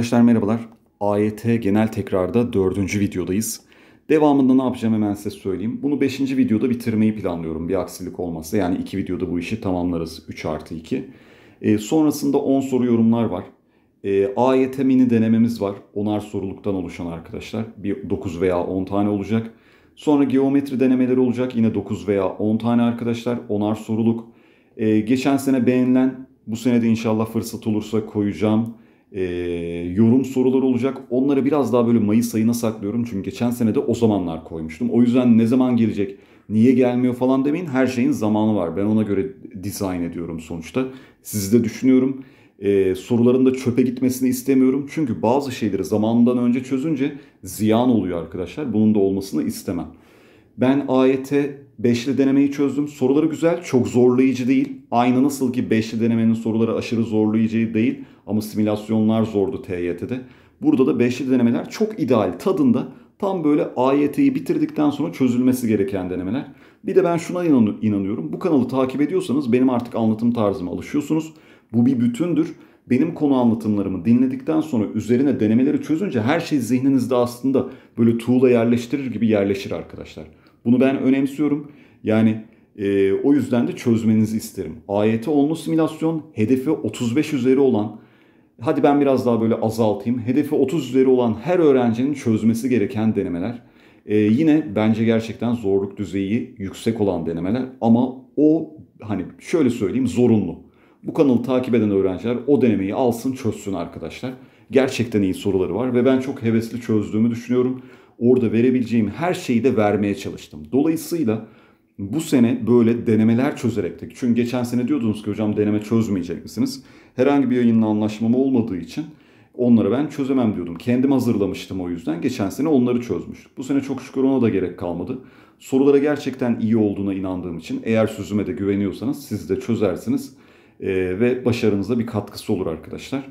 Arkadaşlar merhabalar. AYT genel tekrarda dördüncü videodayız. Devamında ne yapacağım hemen size söyleyeyim. Bunu beşinci videoda bitirmeyi planlıyorum bir aksilik olmazsa. Yani iki videoda bu işi tamamlarız. 3 artı 2. E, ee, sonrasında 10 soru yorumlar var. E, ee, AYT mini denememiz var. Onar soruluktan oluşan arkadaşlar. Bir 9 veya 10 tane olacak. Sonra geometri denemeleri olacak. Yine 9 veya 10 tane arkadaşlar. Onar soruluk. E, geçen sene beğenilen bu sene de inşallah fırsat olursa koyacağım e, yorum soruları olacak. Onları biraz daha böyle Mayıs ayına saklıyorum. Çünkü geçen sene de o zamanlar koymuştum. O yüzden ne zaman gelecek, niye gelmiyor falan demeyin. Her şeyin zamanı var. Ben ona göre dizayn ediyorum sonuçta. Sizi de düşünüyorum. E, soruların da çöpe gitmesini istemiyorum. Çünkü bazı şeyleri zamandan önce çözünce ziyan oluyor arkadaşlar. Bunun da olmasını istemem. Ben AYT e beşli denemeyi çözdüm. Soruları güzel, çok zorlayıcı değil. Aynı nasıl ki beşli denemenin soruları aşırı zorlayıcı değil. Ama simülasyonlar zordu TYT'de. Burada da beşli denemeler çok ideal tadında tam böyle AYT'yi bitirdikten sonra çözülmesi gereken denemeler. Bir de ben şuna inanıyorum. Bu kanalı takip ediyorsanız benim artık anlatım tarzıma alışıyorsunuz. Bu bir bütündür. Benim konu anlatımlarımı dinledikten sonra üzerine denemeleri çözünce her şey zihninizde aslında böyle tuğla yerleştirir gibi yerleşir arkadaşlar. Bunu ben önemsiyorum. Yani e, o yüzden de çözmenizi isterim. AYT onlu simülasyon hedefi 35 üzeri olan hadi ben biraz daha böyle azaltayım. Hedefi 30 üzeri olan her öğrencinin çözmesi gereken denemeler. Ee, yine bence gerçekten zorluk düzeyi yüksek olan denemeler ama o hani şöyle söyleyeyim zorunlu. Bu kanalı takip eden öğrenciler o denemeyi alsın çözsün arkadaşlar. Gerçekten iyi soruları var ve ben çok hevesli çözdüğümü düşünüyorum. Orada verebileceğim her şeyi de vermeye çalıştım. Dolayısıyla bu sene böyle denemeler çözerek de çünkü geçen sene diyordunuz ki hocam deneme çözmeyecek misiniz? herhangi bir yayınla anlaşmam olmadığı için onları ben çözemem diyordum. Kendim hazırlamıştım o yüzden. Geçen sene onları çözmüştük. Bu sene çok şükür ona da gerek kalmadı. Sorulara gerçekten iyi olduğuna inandığım için eğer sözüme de güveniyorsanız siz de çözersiniz. Ee, ve başarınıza bir katkısı olur arkadaşlar.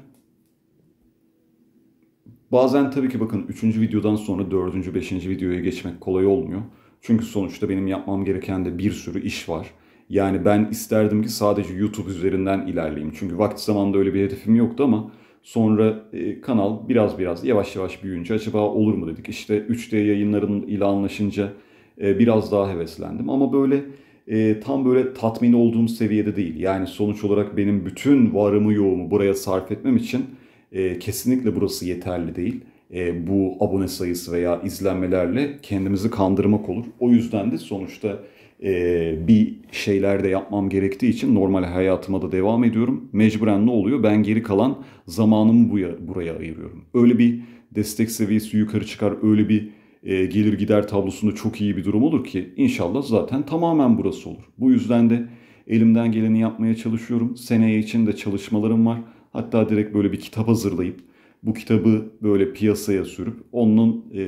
Bazen tabii ki bakın 3. videodan sonra 4. 5. videoya geçmek kolay olmuyor. Çünkü sonuçta benim yapmam gereken de bir sürü iş var. Yani ben isterdim ki sadece YouTube üzerinden ilerleyeyim. Çünkü vakti zamanında öyle bir hedefim yoktu ama sonra e, kanal biraz biraz yavaş yavaş büyüyünce acaba olur mu dedik. İşte 3D yayınların ile anlaşınca e, biraz daha heveslendim. Ama böyle e, tam böyle tatmin olduğum seviyede değil. Yani sonuç olarak benim bütün varımı yoğumu buraya sarf etmem için e, kesinlikle burası yeterli değil. E, bu abone sayısı veya izlenmelerle kendimizi kandırmak olur. O yüzden de sonuçta e, bir şeyler de yapmam gerektiği için normal hayatıma da devam ediyorum. Mecburen ne oluyor? Ben geri kalan zamanımı buya, buraya ayırıyorum. Öyle bir destek seviyesi yukarı çıkar, öyle bir e, gelir gider tablosunda çok iyi bir durum olur ki inşallah zaten tamamen burası olur. Bu yüzden de elimden geleni yapmaya çalışıyorum. Seneye için de çalışmalarım var. Hatta direkt böyle bir kitap hazırlayıp bu kitabı böyle piyasaya sürüp onun e,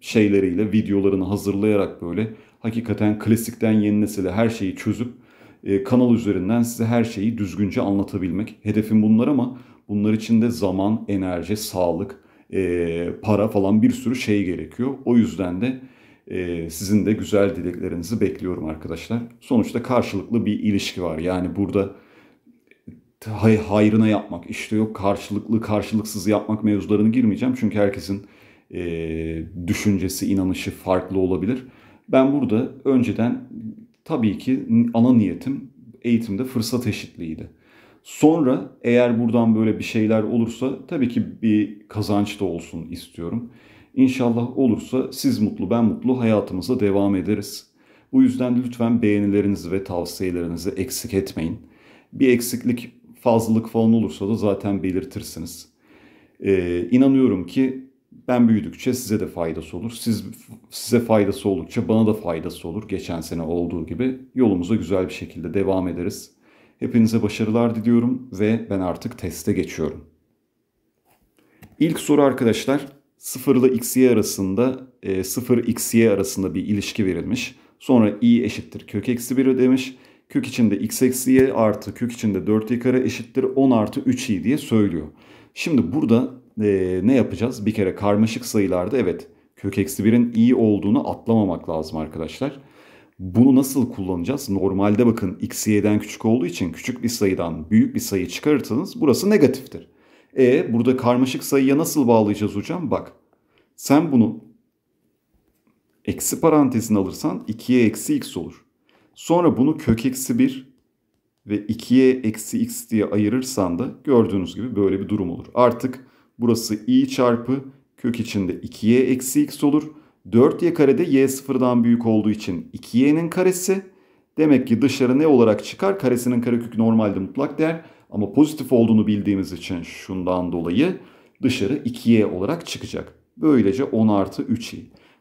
şeyleriyle videolarını hazırlayarak böyle hakikaten klasikten yeni nesile her şeyi çözüp e, kanal üzerinden size her şeyi düzgünce anlatabilmek. Hedefim bunlar ama bunlar için de zaman, enerji, sağlık, e, para falan bir sürü şey gerekiyor. O yüzden de e, sizin de güzel dileklerinizi bekliyorum arkadaşlar. Sonuçta karşılıklı bir ilişki var. Yani burada e, hay hayrına yapmak, işte yok karşılıklı karşılıksız yapmak mevzularını girmeyeceğim. Çünkü herkesin e, düşüncesi, inanışı farklı olabilir. Ben burada önceden tabii ki ana niyetim eğitimde fırsat eşitliğiydi. Sonra eğer buradan böyle bir şeyler olursa tabii ki bir kazanç da olsun istiyorum. İnşallah olursa siz mutlu ben mutlu hayatımıza devam ederiz. Bu yüzden lütfen beğenilerinizi ve tavsiyelerinizi eksik etmeyin. Bir eksiklik fazlalık falan olursa da zaten belirtirsiniz. Ee, inanıyorum ki ben büyüdükçe size de faydası olur. Siz size faydası oldukça bana da faydası olur. Geçen sene olduğu gibi yolumuza güzel bir şekilde devam ederiz. Hepinize başarılar diliyorum ve ben artık teste geçiyorum. İlk soru arkadaşlar 0 ile xy arasında 0 e, x'ye arasında bir ilişki verilmiş. Sonra i eşittir kök eksi 1 demiş. Kök içinde x eksi y artı kök içinde 4y kare eşittir 10 artı 3i diye söylüyor. Şimdi burada e, ne yapacağız? Bir kere karmaşık sayılarda evet kök eksi 1'in iyi olduğunu atlamamak lazım arkadaşlar. Bunu nasıl kullanacağız? Normalde bakın x y'den küçük olduğu için küçük bir sayıdan büyük bir sayı çıkarırsanız burası negatiftir. E burada karmaşık sayıya nasıl bağlayacağız hocam? Bak sen bunu eksi parantezin alırsan 2'ye eksi x olur. Sonra bunu kök eksi 1 ve 2'ye eksi x diye ayırırsan da gördüğünüz gibi böyle bir durum olur. Artık Burası i çarpı kök içinde 2y eksi x olur. 4y karede y sıfırdan büyük olduğu için 2y'nin karesi. Demek ki dışarı ne olarak çıkar? Karesinin karekökü normalde mutlak değer. Ama pozitif olduğunu bildiğimiz için şundan dolayı dışarı 2y olarak çıkacak. Böylece 10 artı 3i.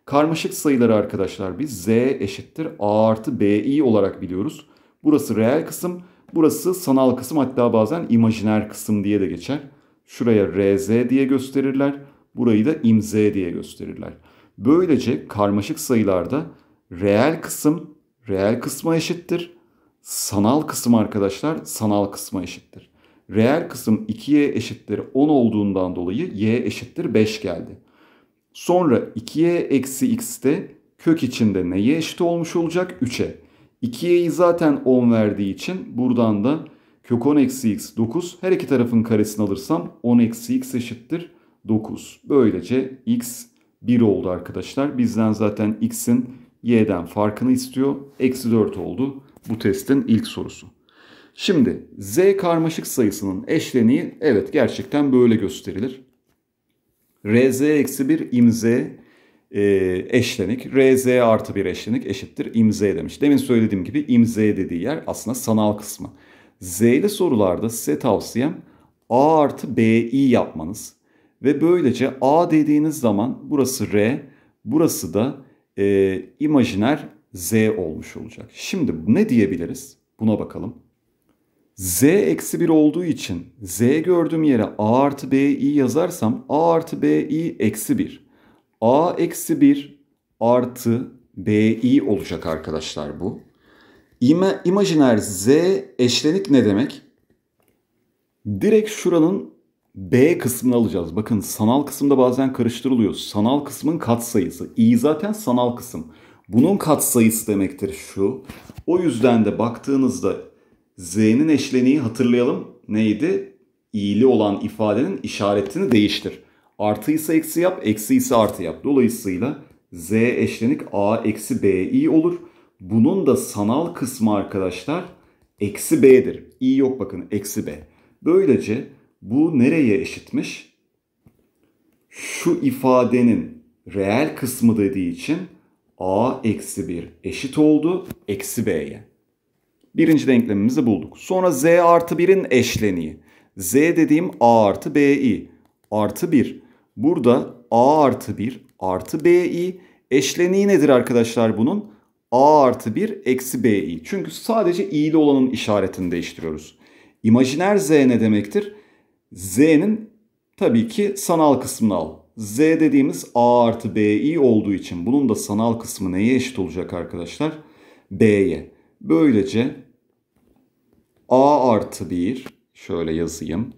Karmaşık sayıları arkadaşlar biz z eşittir a artı bi olarak biliyoruz. Burası reel kısım, burası sanal kısım hatta bazen imajiner kısım diye de geçer. Şuraya RZ diye gösterirler. Burayı da imz diye gösterirler. Böylece karmaşık sayılarda reel kısım reel kısma eşittir. Sanal kısım arkadaşlar sanal kısma eşittir. Reel kısım 2y eşittir 10 olduğundan dolayı y eşittir 5 geldi. Sonra 2y eksi de kök içinde neye eşit olmuş olacak? 3'e. 2y'yi zaten 10 verdiği için buradan da Kök 10 eksi x 9. Her iki tarafın karesini alırsam 10 eksi x eşittir 9. Böylece x 1 oldu arkadaşlar. Bizden zaten x'in y'den farkını istiyor. Eksi 4 oldu bu testin ilk sorusu. Şimdi z karmaşık sayısının eşleniği evet gerçekten böyle gösterilir. rz eksi 1 imz e, eşlenik. rz artı 1 eşlenik eşittir imz demiş. Demin söylediğim gibi imz dediği yer aslında sanal kısmı. Z'li sorularda size tavsiyem A artı BI yapmanız. Ve böylece A dediğiniz zaman burası R, burası da e, imajiner Z olmuş olacak. Şimdi ne diyebiliriz? Buna bakalım. Z eksi 1 olduğu için Z gördüğüm yere A artı BI yazarsam A artı BI eksi 1. A eksi 1 artı BI olacak arkadaşlar bu. İma, imajiner z eşlenik ne demek? Direkt şuranın B kısmını alacağız. Bakın sanal kısımda bazen karıştırılıyor. Sanal kısmın katsayısı. i zaten sanal kısım. Bunun katsayısı demektir şu. O yüzden de baktığınızda z'nin eşleniği hatırlayalım. Neydi? i'li olan ifadenin işaretini değiştir. Artı ise eksi yap, eksi ise artı yap. Dolayısıyla z eşlenik a eksi bi i olur. Bunun da sanal kısmı arkadaşlar eksi b'dir. i yok bakın eksi b. Böylece bu nereye eşitmiş? Şu ifadenin reel kısmı dediği için a eksi 1 eşit oldu eksi b'ye. Birinci denklemimizi bulduk. Sonra z artı 1'in eşleniği. z dediğim a artı bi artı 1. Burada a artı 1 artı bi eşleniği nedir arkadaşlar bunun? a artı 1 eksi bi. Çünkü sadece i ile olanın işaretini değiştiriyoruz. İmajiner z ne demektir? z'nin tabii ki sanal kısmını al. z dediğimiz a artı bi olduğu için bunun da sanal kısmı neye eşit olacak arkadaşlar? b'ye. Böylece a artı 1 şöyle yazayım.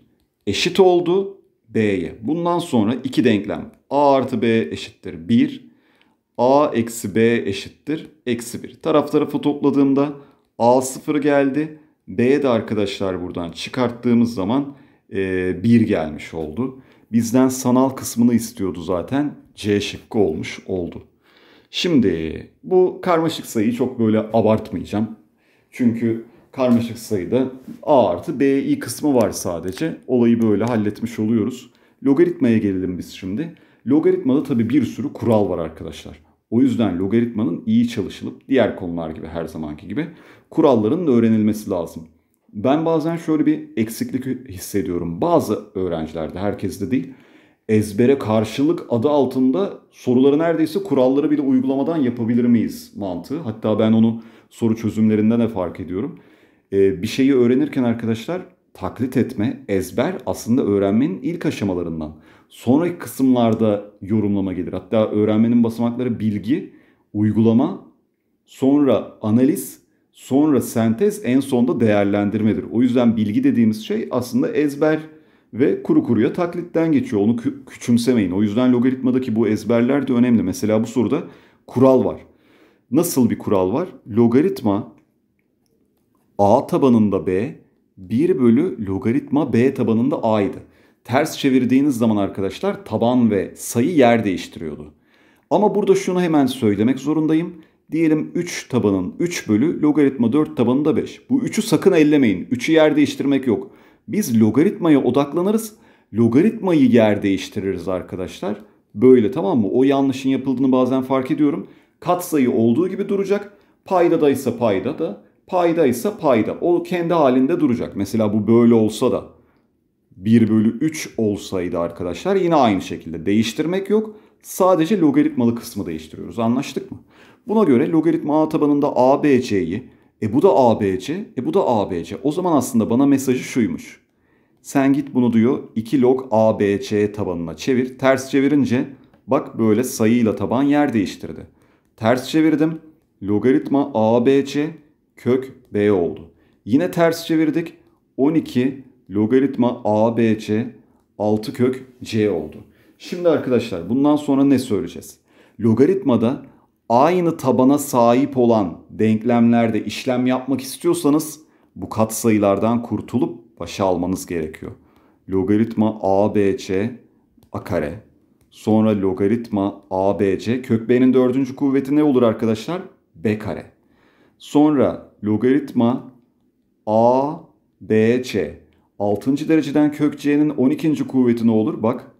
Eşit oldu b'ye. Bundan sonra iki denklem a artı b eşittir 1 a eksi b eşittir eksi 1. Taraf tarafa topladığımda a 0 geldi. b de arkadaşlar buradan çıkarttığımız zaman e, 1 gelmiş oldu. Bizden sanal kısmını istiyordu zaten. C şıkkı olmuş oldu. Şimdi bu karmaşık sayıyı çok böyle abartmayacağım. Çünkü karmaşık sayıda a artı bi kısmı var sadece. Olayı böyle halletmiş oluyoruz. Logaritmaya gelelim biz şimdi. Logaritmada tabii bir sürü kural var arkadaşlar. O yüzden logaritmanın iyi çalışılıp diğer konular gibi her zamanki gibi kuralların da öğrenilmesi lazım. Ben bazen şöyle bir eksiklik hissediyorum. Bazı öğrencilerde, herkes de değil, ezbere karşılık adı altında soruları neredeyse kuralları bile uygulamadan yapabilir miyiz mantığı. Hatta ben onu soru çözümlerinden de fark ediyorum. Ee, bir şeyi öğrenirken arkadaşlar taklit etme, ezber aslında öğrenmenin ilk aşamalarından sonraki kısımlarda yorumlama gelir. Hatta öğrenmenin basamakları bilgi, uygulama, sonra analiz, sonra sentez, en sonda değerlendirmedir. O yüzden bilgi dediğimiz şey aslında ezber ve kuru kuruya taklitten geçiyor. Onu küçümsemeyin. O yüzden logaritmadaki bu ezberler de önemli. Mesela bu soruda kural var. Nasıl bir kural var? Logaritma a tabanında b 1 bölü logaritma b tabanında a'ydı. Ters çevirdiğiniz zaman arkadaşlar taban ve sayı yer değiştiriyordu. Ama burada şunu hemen söylemek zorundayım. Diyelim 3 tabanın 3 bölü logaritma 4 tabanında 5. Bu 3'ü sakın ellemeyin. 3'ü yer değiştirmek yok. Biz logaritmaya odaklanırız. Logaritmayı yer değiştiririz arkadaşlar. Böyle tamam mı? O yanlışın yapıldığını bazen fark ediyorum. Katsayı olduğu gibi duracak. Payda da ise payda da, payda ise payda. O kendi halinde duracak. Mesela bu böyle olsa da 1 bölü 3 olsaydı arkadaşlar yine aynı şekilde değiştirmek yok. Sadece logaritmalı kısmı değiştiriyoruz. Anlaştık mı? Buna göre logaritma a tabanında ABC'yi, e bu da ABC, e bu da ABC. O zaman aslında bana mesajı şuymuş. Sen git bunu diyor 2 log ABC tabanına çevir. Ters çevirince bak böyle sayıyla taban yer değiştirdi. Ters çevirdim. Logaritma ABC kök B oldu. Yine ters çevirdik. 12 logaritma ABC 6 kök C oldu. Şimdi arkadaşlar bundan sonra ne söyleyeceğiz? Logaritmada aynı tabana sahip olan denklemlerde işlem yapmak istiyorsanız bu katsayılardan kurtulup başa almanız gerekiyor. Logaritma ABC a kare sonra logaritma ABC kök b'nin dördüncü kuvveti ne olur arkadaşlar? b kare. Sonra logaritma ABC 6. dereceden kök c'nin 12. kuvveti ne olur? Bak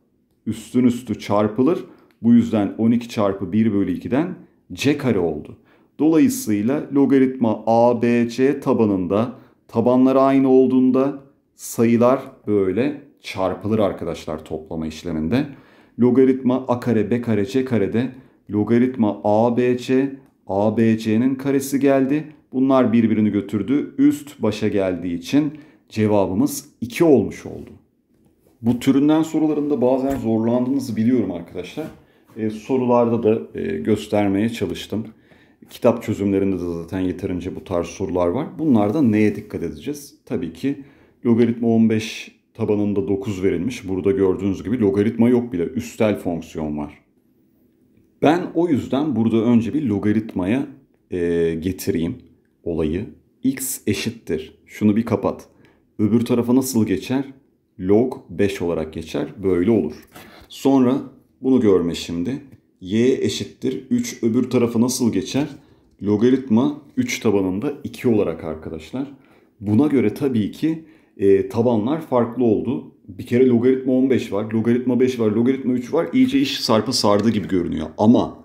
üstün üstü çarpılır. Bu yüzden 12 çarpı 1 bölü 2'den c kare oldu. Dolayısıyla logaritma ABC tabanında tabanlar aynı olduğunda sayılar böyle çarpılır arkadaşlar toplama işleminde. Logaritma a kare b kare c karede logaritma ABC ABC'nin karesi geldi. Bunlar birbirini götürdü. Üst başa geldiği için cevabımız 2 olmuş oldu. Bu türünden sorularında bazen zorlandığınızı biliyorum arkadaşlar. E, sorularda da e, göstermeye çalıştım. Kitap çözümlerinde de zaten yeterince bu tarz sorular var. Bunlarda neye dikkat edeceğiz? Tabii ki logaritma 15 tabanında 9 verilmiş. Burada gördüğünüz gibi logaritma yok bile. Üstel fonksiyon var. Ben o yüzden burada önce bir logaritmaya e, getireyim olayı. x eşittir. Şunu bir kapat öbür tarafa nasıl geçer? Log 5 olarak geçer. Böyle olur. Sonra bunu görme şimdi. Y eşittir 3 öbür tarafa nasıl geçer? Logaritma 3 tabanında 2 olarak arkadaşlar. Buna göre tabii ki e, tabanlar farklı oldu. Bir kere logaritma 15 var, logaritma 5 var, logaritma 3 var. İyice iş sarpa sardı gibi görünüyor. Ama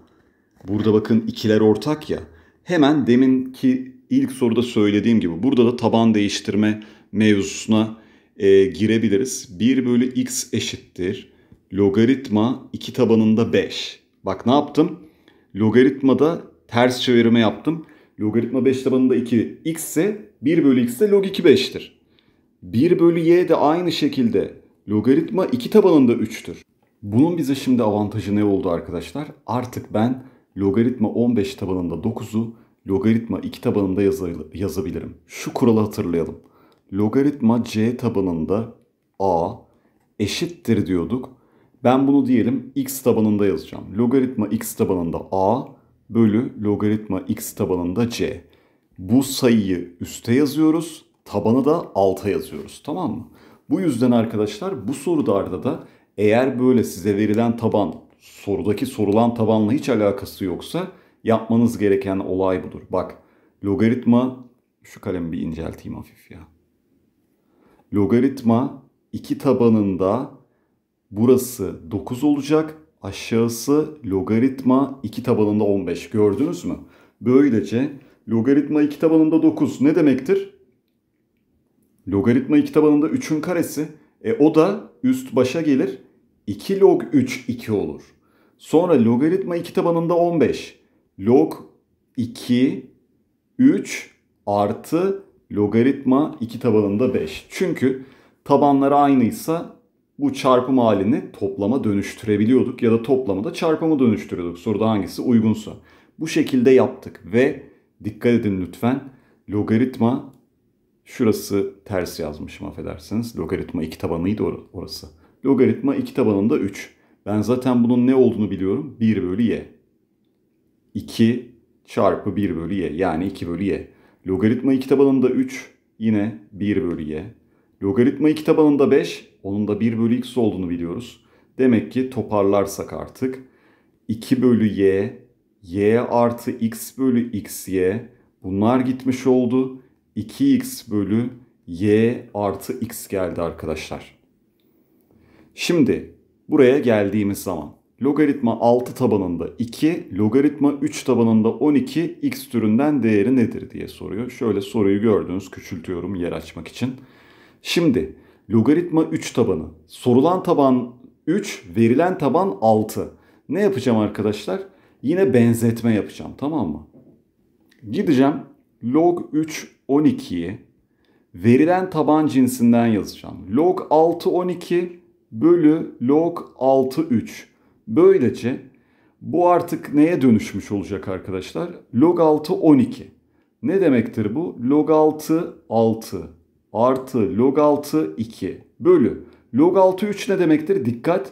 burada bakın ikiler ortak ya. Hemen deminki ilk soruda söylediğim gibi burada da taban değiştirme mevzusuna e, girebiliriz. 1 bölü x eşittir. Logaritma 2 tabanında 5. Bak ne yaptım? Logaritmada ters çevirme yaptım. Logaritma 5 tabanında 2 x ise 1 bölü x ise log 2 5'tir. 1 bölü y de aynı şekilde logaritma 2 tabanında 3'tür. Bunun bize şimdi avantajı ne oldu arkadaşlar? Artık ben logaritma 15 tabanında 9'u logaritma 2 tabanında yazabilirim. Şu kuralı hatırlayalım logaritma c tabanında a eşittir diyorduk. Ben bunu diyelim x tabanında yazacağım. Logaritma x tabanında a bölü logaritma x tabanında c. Bu sayıyı üste yazıyoruz. Tabanı da alta yazıyoruz. Tamam mı? Bu yüzden arkadaşlar bu soruda arada da eğer böyle size verilen taban sorudaki sorulan tabanla hiç alakası yoksa yapmanız gereken olay budur. Bak logaritma şu kalemi bir incelteyim hafif ya logaritma 2 tabanında burası 9 olacak. Aşağısı logaritma 2 tabanında 15. Gördünüz mü? Böylece logaritma 2 tabanında 9 ne demektir? Logaritma 2 tabanında 3'ün karesi. E o da üst başa gelir. 2 log 3 2 olur. Sonra logaritma 2 tabanında 15. Log 2 3 artı logaritma 2 tabanında 5. Çünkü tabanları aynıysa bu çarpım halini toplama dönüştürebiliyorduk ya da toplamı da çarpımı dönüştürüyorduk. Soruda hangisi uygunsa. Bu şekilde yaptık ve dikkat edin lütfen logaritma şurası ters yazmışım affedersiniz. Logaritma 2 tabanıydı or orası. Logaritma 2 tabanında 3. Ben zaten bunun ne olduğunu biliyorum. 1 bölü y. 2 çarpı 1 bölü y yani 2 bölü y. Logaritmayı kitap alanında 3 yine 1 bölü y. Logaritmayı kitap alanında 5 onun da 1 bölü x olduğunu biliyoruz. Demek ki toparlarsak artık 2 bölü y, y artı x bölü xy bunlar gitmiş oldu. 2x bölü y artı x geldi arkadaşlar. Şimdi buraya geldiğimiz zaman logaritma 6 tabanında 2, logaritma 3 tabanında 12 x türünden değeri nedir diye soruyor. Şöyle soruyu gördünüz küçültüyorum yer açmak için. Şimdi logaritma 3 tabanı. Sorulan taban 3, verilen taban 6. Ne yapacağım arkadaşlar? Yine benzetme yapacağım tamam mı? Gideceğim log 3 12'yi verilen taban cinsinden yazacağım. Log 6 12 bölü log 6 3. Böylece bu artık neye dönüşmüş olacak arkadaşlar? Log 6 12. Ne demektir bu? Log 6 6 artı log 6 2 bölü. Log 6 3 ne demektir? Dikkat.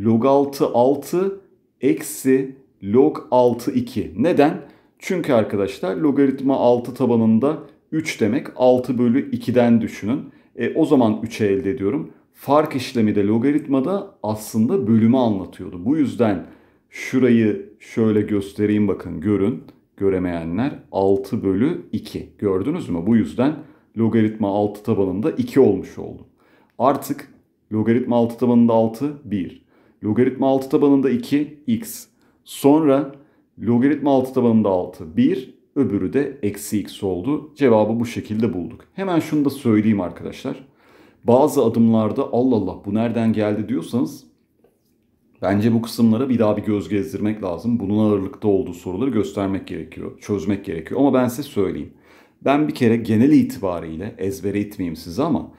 Log 6 6 eksi log 6 2. Neden? Çünkü arkadaşlar logaritma 6 tabanında 3 demek 6 bölü 2'den düşünün. E, o zaman 3'e elde ediyorum fark işlemi de logaritmada aslında bölümü anlatıyordu. Bu yüzden şurayı şöyle göstereyim bakın görün göremeyenler 6 bölü 2 gördünüz mü? Bu yüzden logaritma 6 tabanında 2 olmuş oldu. Artık logaritma 6 tabanında 6 1. Logaritma 6 tabanında 2 x. Sonra logaritma 6 tabanında 6 1 öbürü de eksi x oldu. Cevabı bu şekilde bulduk. Hemen şunu da söyleyeyim arkadaşlar bazı adımlarda Allah Allah bu nereden geldi diyorsanız bence bu kısımlara bir daha bir göz gezdirmek lazım. Bunun ağırlıkta olduğu soruları göstermek gerekiyor, çözmek gerekiyor. Ama ben size söyleyeyim. Ben bir kere genel itibariyle ezbere itmeyeyim size ama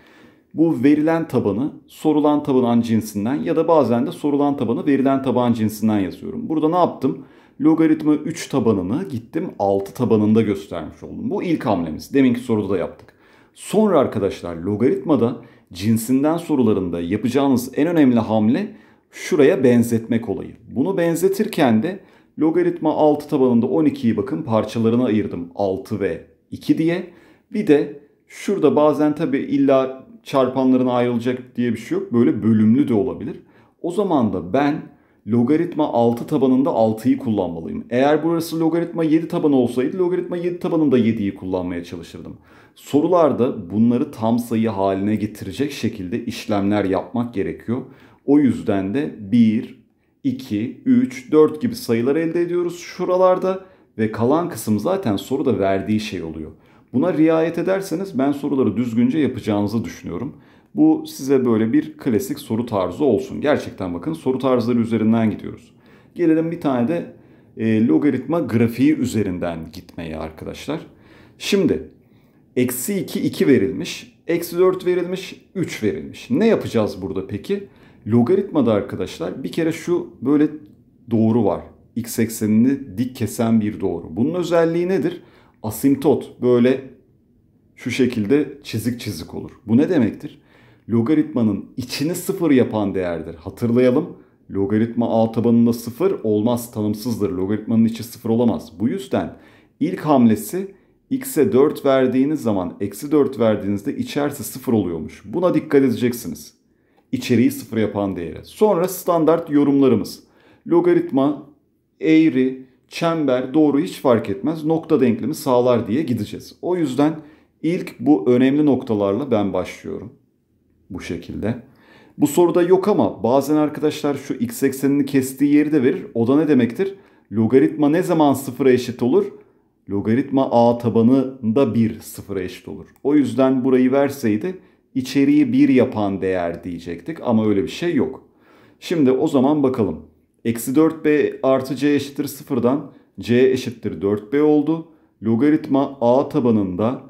bu verilen tabanı sorulan tabanın cinsinden ya da bazen de sorulan tabanı verilen taban cinsinden yazıyorum. Burada ne yaptım? Logaritma 3 tabanını gittim 6 tabanında göstermiş oldum. Bu ilk hamlemiz. Deminki soruda da yaptık. Sonra arkadaşlar logaritmada cinsinden sorularında yapacağınız en önemli hamle şuraya benzetmek olayı. Bunu benzetirken de logaritma 6 tabanında 12'yi bakın parçalarına ayırdım 6 ve 2 diye. Bir de şurada bazen tabi illa çarpanlarına ayrılacak diye bir şey yok. Böyle bölümlü de olabilir. O zaman da ben logaritma 6 tabanında 6'yı kullanmalıyım. Eğer burası logaritma 7 tabanı olsaydı logaritma 7 tabanında 7'yi kullanmaya çalışırdım. Sorularda bunları tam sayı haline getirecek şekilde işlemler yapmak gerekiyor. O yüzden de 1, 2, 3, 4 gibi sayılar elde ediyoruz şuralarda ve kalan kısım zaten soruda verdiği şey oluyor. Buna riayet ederseniz ben soruları düzgünce yapacağınızı düşünüyorum. Bu size böyle bir klasik soru tarzı olsun. Gerçekten bakın soru tarzları üzerinden gidiyoruz. Gelelim bir tane de e, logaritma grafiği üzerinden gitmeye arkadaşlar. Şimdi eksi 2 2 verilmiş, eksi 4 verilmiş, 3 verilmiş. Ne yapacağız burada peki? Logaritmada arkadaşlar bir kere şu böyle doğru var. X eksenini dik kesen bir doğru. Bunun özelliği nedir? Asimtot. böyle şu şekilde çizik çizik olur. Bu ne demektir? logaritmanın içini sıfır yapan değerdir. Hatırlayalım. Logaritma a tabanında sıfır olmaz tanımsızdır. Logaritmanın içi sıfır olamaz. Bu yüzden ilk hamlesi x'e 4 verdiğiniz zaman eksi 4 verdiğinizde içerisi sıfır oluyormuş. Buna dikkat edeceksiniz. İçeriği sıfır yapan değere. Sonra standart yorumlarımız. Logaritma, eğri, çember, doğru hiç fark etmez. Nokta denklemi sağlar diye gideceğiz. O yüzden ilk bu önemli noktalarla ben başlıyorum bu şekilde. Bu soruda yok ama bazen arkadaşlar şu x eksenini kestiği yeri de verir. O da ne demektir? Logaritma ne zaman sıfıra eşit olur? Logaritma a tabanında 1 sıfıra eşit olur. O yüzden burayı verseydi içeriği 1 yapan değer diyecektik ama öyle bir şey yok. Şimdi o zaman bakalım. Eksi 4b artı c eşittir 0'dan c eşittir 4b oldu. Logaritma a tabanında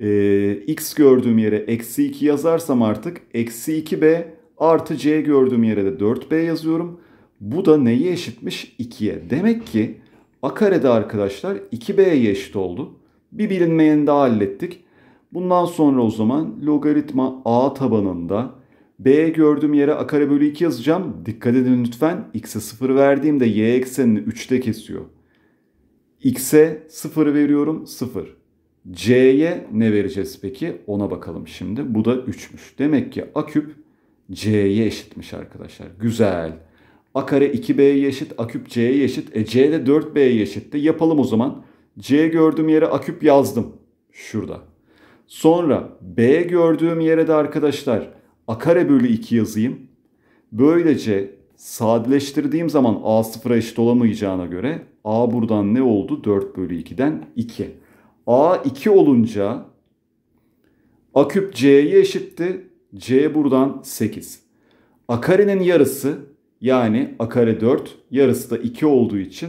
e, x gördüğüm yere eksi 2 yazarsam artık eksi 2b artı c gördüğüm yere de 4b yazıyorum. Bu da neyi eşitmiş? 2'ye. Demek ki a karede arkadaşlar 2b'ye eşit oldu. Bir bilinmeyeni daha hallettik. Bundan sonra o zaman logaritma a tabanında b gördüğüm yere a kare bölü 2 yazacağım. Dikkat edin lütfen x'e 0 verdiğimde y eksenini 3'te kesiyor. x'e 0 veriyorum 0. C'ye ne vereceğiz peki? Ona bakalım şimdi. Bu da 3'müş. Demek ki A küp C'ye eşitmiş arkadaşlar. Güzel. A kare 2B'ye eşit. A küp C'ye eşit. E C de 4B'ye eşitti. Yapalım o zaman. C gördüğüm yere A küp yazdım. Şurada. Sonra B gördüğüm yere de arkadaşlar A kare bölü 2 yazayım. Böylece sadeleştirdiğim zaman A sıfıra eşit olamayacağına göre A buradan ne oldu? 4 bölü 2'den 2. A 2 olunca A küp C'ye eşitti. C buradan 8. A karenin yarısı yani A kare 4 yarısı da 2 olduğu için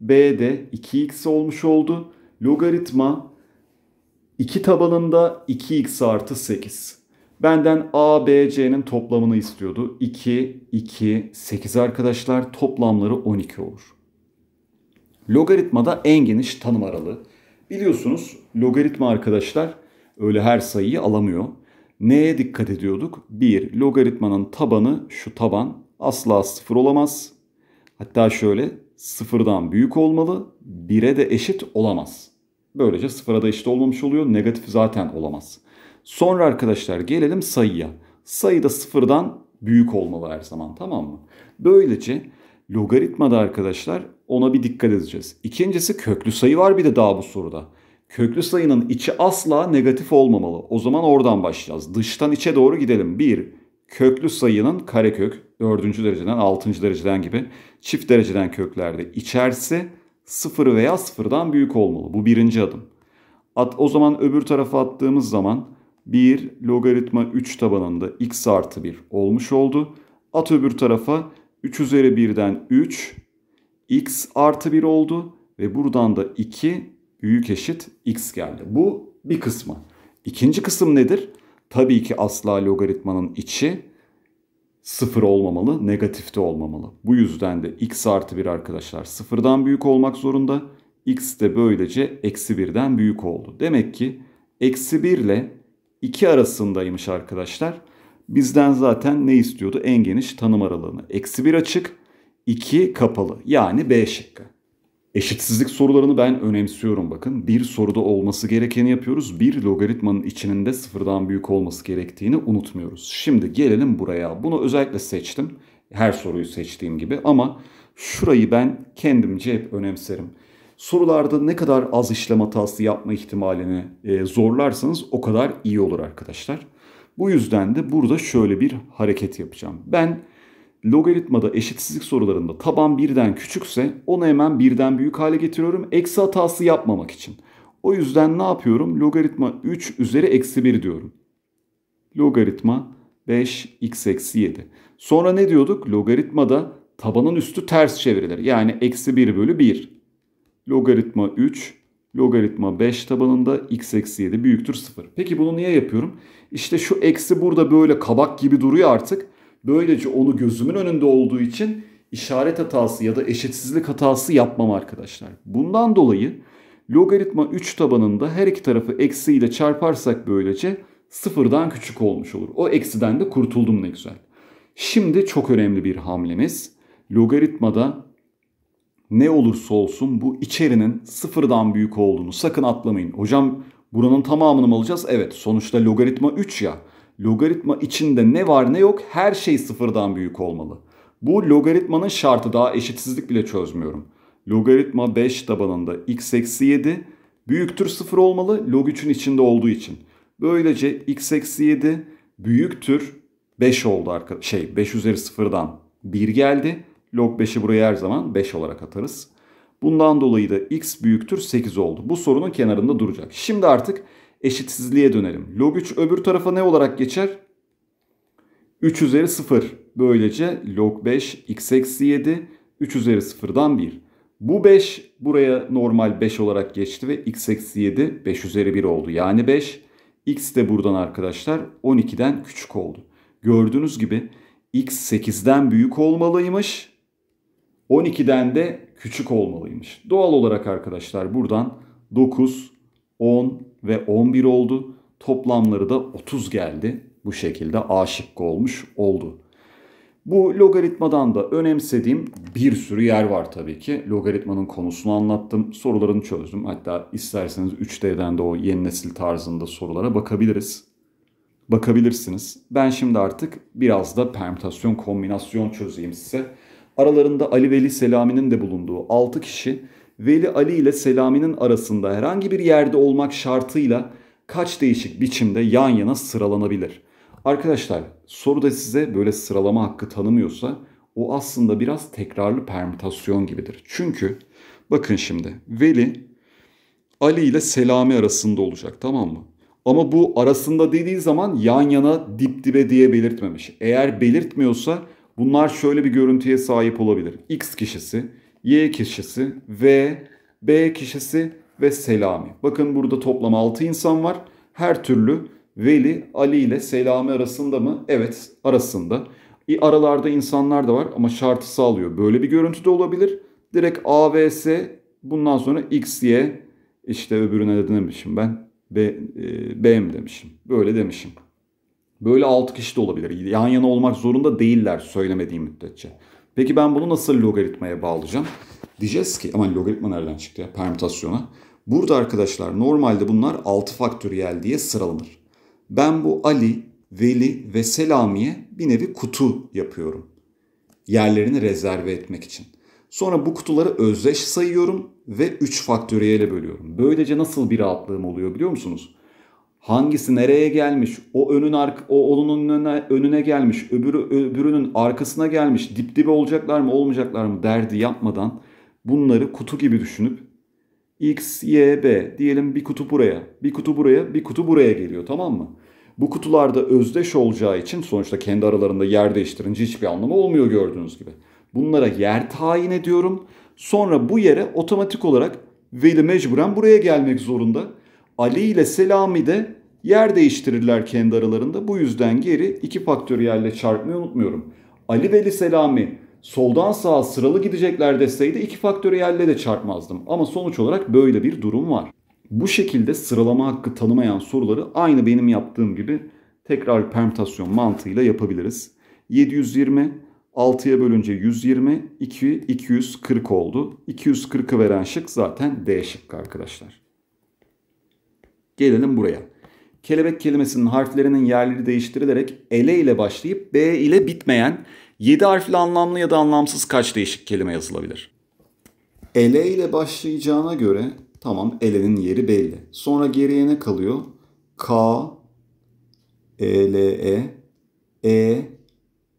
B de 2x olmuş oldu. Logaritma 2 tabanında 2x artı 8. Benden A, B, C'nin toplamını istiyordu. 2, 2, 8 arkadaşlar toplamları 12 olur. Logaritmada en geniş tanım aralığı. Biliyorsunuz logaritma arkadaşlar öyle her sayıyı alamıyor. Neye dikkat ediyorduk? 1. Logaritmanın tabanı şu taban asla sıfır olamaz. Hatta şöyle sıfırdan büyük olmalı, 1'e de eşit olamaz. Böylece sıfıra da eşit olmamış oluyor, negatif zaten olamaz. Sonra arkadaşlar gelelim sayıya. Sayı da sıfırdan büyük olmalı her zaman tamam mı? Böylece logaritmada arkadaşlar ona bir dikkat edeceğiz. İkincisi köklü sayı var bir de daha bu soruda. Köklü sayının içi asla negatif olmamalı. O zaman oradan başlayacağız. Dıştan içe doğru gidelim. 1. Köklü sayının karekök 4. dereceden 6. dereceden gibi çift dereceden köklerde içerisi 0 veya 0'dan büyük olmalı. Bu birinci adım. At, o zaman öbür tarafa attığımız zaman 1 logaritma 3 tabanında x artı 1 olmuş oldu. At öbür tarafa 3 üzeri 1'den 3 x artı 1 oldu ve buradan da 2 büyük eşit x geldi. Bu bir kısmı. İkinci kısım nedir? Tabii ki asla logaritmanın içi sıfır olmamalı, negatifte olmamalı. Bu yüzden de x artı 1 arkadaşlar sıfırdan büyük olmak zorunda. x de böylece eksi 1'den büyük oldu. Demek ki eksi 1 ile 2 arasındaymış arkadaşlar. Bizden zaten ne istiyordu? En geniş tanım aralığını. Eksi 1 açık, 2 kapalı yani B şıkkı. Eşitsizlik sorularını ben önemsiyorum bakın. Bir soruda olması gerekeni yapıyoruz. Bir logaritmanın içinin de sıfırdan büyük olması gerektiğini unutmuyoruz. Şimdi gelelim buraya. Bunu özellikle seçtim. Her soruyu seçtiğim gibi ama şurayı ben kendimce hep önemserim. Sorularda ne kadar az işlem hatası yapma ihtimalini e, zorlarsanız o kadar iyi olur arkadaşlar. Bu yüzden de burada şöyle bir hareket yapacağım. Ben logaritmada eşitsizlik sorularında taban birden küçükse onu hemen birden büyük hale getiriyorum. Eksi hatası yapmamak için. O yüzden ne yapıyorum? Logaritma 3 üzeri eksi 1 diyorum. Logaritma 5 x eksi 7. Sonra ne diyorduk? Logaritmada tabanın üstü ters çevrilir. Yani eksi 1 bölü 1. Logaritma 3 logaritma 5 tabanında x eksi 7 büyüktür 0. Peki bunu niye yapıyorum? İşte şu eksi burada böyle kabak gibi duruyor artık. Böylece onu gözümün önünde olduğu için işaret hatası ya da eşitsizlik hatası yapmam arkadaşlar. Bundan dolayı logaritma 3 tabanında her iki tarafı eksiyle çarparsak böylece sıfırdan küçük olmuş olur. O eksiden de kurtuldum ne güzel. Şimdi çok önemli bir hamlemiz. Logaritmada ne olursa olsun bu içerinin sıfırdan büyük olduğunu sakın atlamayın. Hocam buranın tamamını mı alacağız? Evet sonuçta logaritma 3 ya logaritma içinde ne var ne yok her şey sıfırdan büyük olmalı. Bu logaritmanın şartı daha eşitsizlik bile çözmüyorum. Logaritma 5 tabanında x eksi 7 büyüktür sıfır olmalı log 3'ün içinde olduğu için. Böylece x eksi 7 büyüktür 5 oldu arkadaşlar. Şey 5 üzeri sıfırdan 1 geldi. Log 5'i buraya her zaman 5 olarak atarız. Bundan dolayı da x büyüktür 8 oldu. Bu sorunun kenarında duracak. Şimdi artık eşitsizliğe dönerim. Log 3 öbür tarafa ne olarak geçer? 3 üzeri 0. Böylece log 5 x eksi 7 3 üzeri 0'dan 1. Bu 5 buraya normal 5 olarak geçti ve x eksi 7 5 üzeri 1 oldu. Yani 5 x de buradan arkadaşlar 12'den küçük oldu. Gördüğünüz gibi x 8'den büyük olmalıymış. 12'den de küçük olmalıymış. Doğal olarak arkadaşlar buradan 9, 10, ve 11 oldu. Toplamları da 30 geldi. Bu şekilde A şıkkı olmuş oldu. Bu logaritmadan da önemsediğim bir sürü yer var tabii ki. Logaritmanın konusunu anlattım, sorularını çözdüm. Hatta isterseniz 3D'den de o yeni nesil tarzında sorulara bakabiliriz. Bakabilirsiniz. Ben şimdi artık biraz da permütasyon kombinasyon çözeyim size. Aralarında Ali Veli Selami'nin de bulunduğu 6 kişi Veli Ali ile Selami'nin arasında herhangi bir yerde olmak şartıyla kaç değişik biçimde yan yana sıralanabilir? Arkadaşlar soru da size böyle sıralama hakkı tanımıyorsa o aslında biraz tekrarlı permütasyon gibidir. Çünkü bakın şimdi Veli Ali ile Selami arasında olacak tamam mı? Ama bu arasında dediği zaman yan yana dip dibe diye belirtmemiş. Eğer belirtmiyorsa bunlar şöyle bir görüntüye sahip olabilir. X kişisi Y kişisi V, B kişisi ve Selami. Bakın burada toplam 6 insan var. Her türlü Veli, Ali ile Selami arasında mı? Evet arasında. E, aralarda insanlar da var ama şartı sağlıyor. Böyle bir görüntü de olabilir. Direkt A, V, S bundan sonra X, Y İşte öbürüne de demişim ben. B, e, B mi demişim? Böyle demişim. Böyle 6 kişi de olabilir. Yan yana olmak zorunda değiller söylemediğim müddetçe. Peki ben bunu nasıl logaritmaya bağlayacağım? Diyeceğiz ki aman logaritma nereden çıktı ya permütasyona. Burada arkadaşlar normalde bunlar 6 faktöriyel diye sıralanır. Ben bu Ali, Veli ve Selami'ye bir nevi kutu yapıyorum. Yerlerini rezerve etmek için. Sonra bu kutuları özdeş sayıyorum ve 3 faktöriyele bölüyorum. Böylece nasıl bir rahatlığım oluyor biliyor musunuz? Hangisi nereye gelmiş? O önün ark o onun önüne, önüne gelmiş. Öbürü öbürünün arkasına gelmiş. Dip dibe olacaklar mı, olmayacaklar mı derdi yapmadan bunları kutu gibi düşünüp X, Y, B diyelim bir kutu buraya, bir kutu buraya, bir kutu buraya geliyor tamam mı? Bu kutularda özdeş olacağı için sonuçta kendi aralarında yer değiştirince hiçbir anlamı olmuyor gördüğünüz gibi. Bunlara yer tayin ediyorum. Sonra bu yere otomatik olarak veli mecburen buraya gelmek zorunda. Ali ile Selami de yer değiştirirler kendi aralarında. Bu yüzden geri 2 faktöriyelle çarpmayı unutmuyorum. Ali ve Selami soldan sağa sıralı gidecekler deseydi 2 faktöriyelle de çarpmazdım. Ama sonuç olarak böyle bir durum var. Bu şekilde sıralama hakkı tanımayan soruları aynı benim yaptığım gibi tekrar permütasyon mantığıyla yapabiliriz. 720 6'ya bölünce 120, 2, 240 oldu. 240'ı veren şık zaten D şıkkı arkadaşlar. Gelelim buraya. Kelebek kelimesinin harflerinin yerleri değiştirilerek ele ile başlayıp b ile bitmeyen 7 harfli anlamlı ya da anlamsız kaç değişik kelime yazılabilir? Ele ile başlayacağına göre tamam elenin yeri belli. Sonra geriye ne kalıyor? K, E, L, E, E,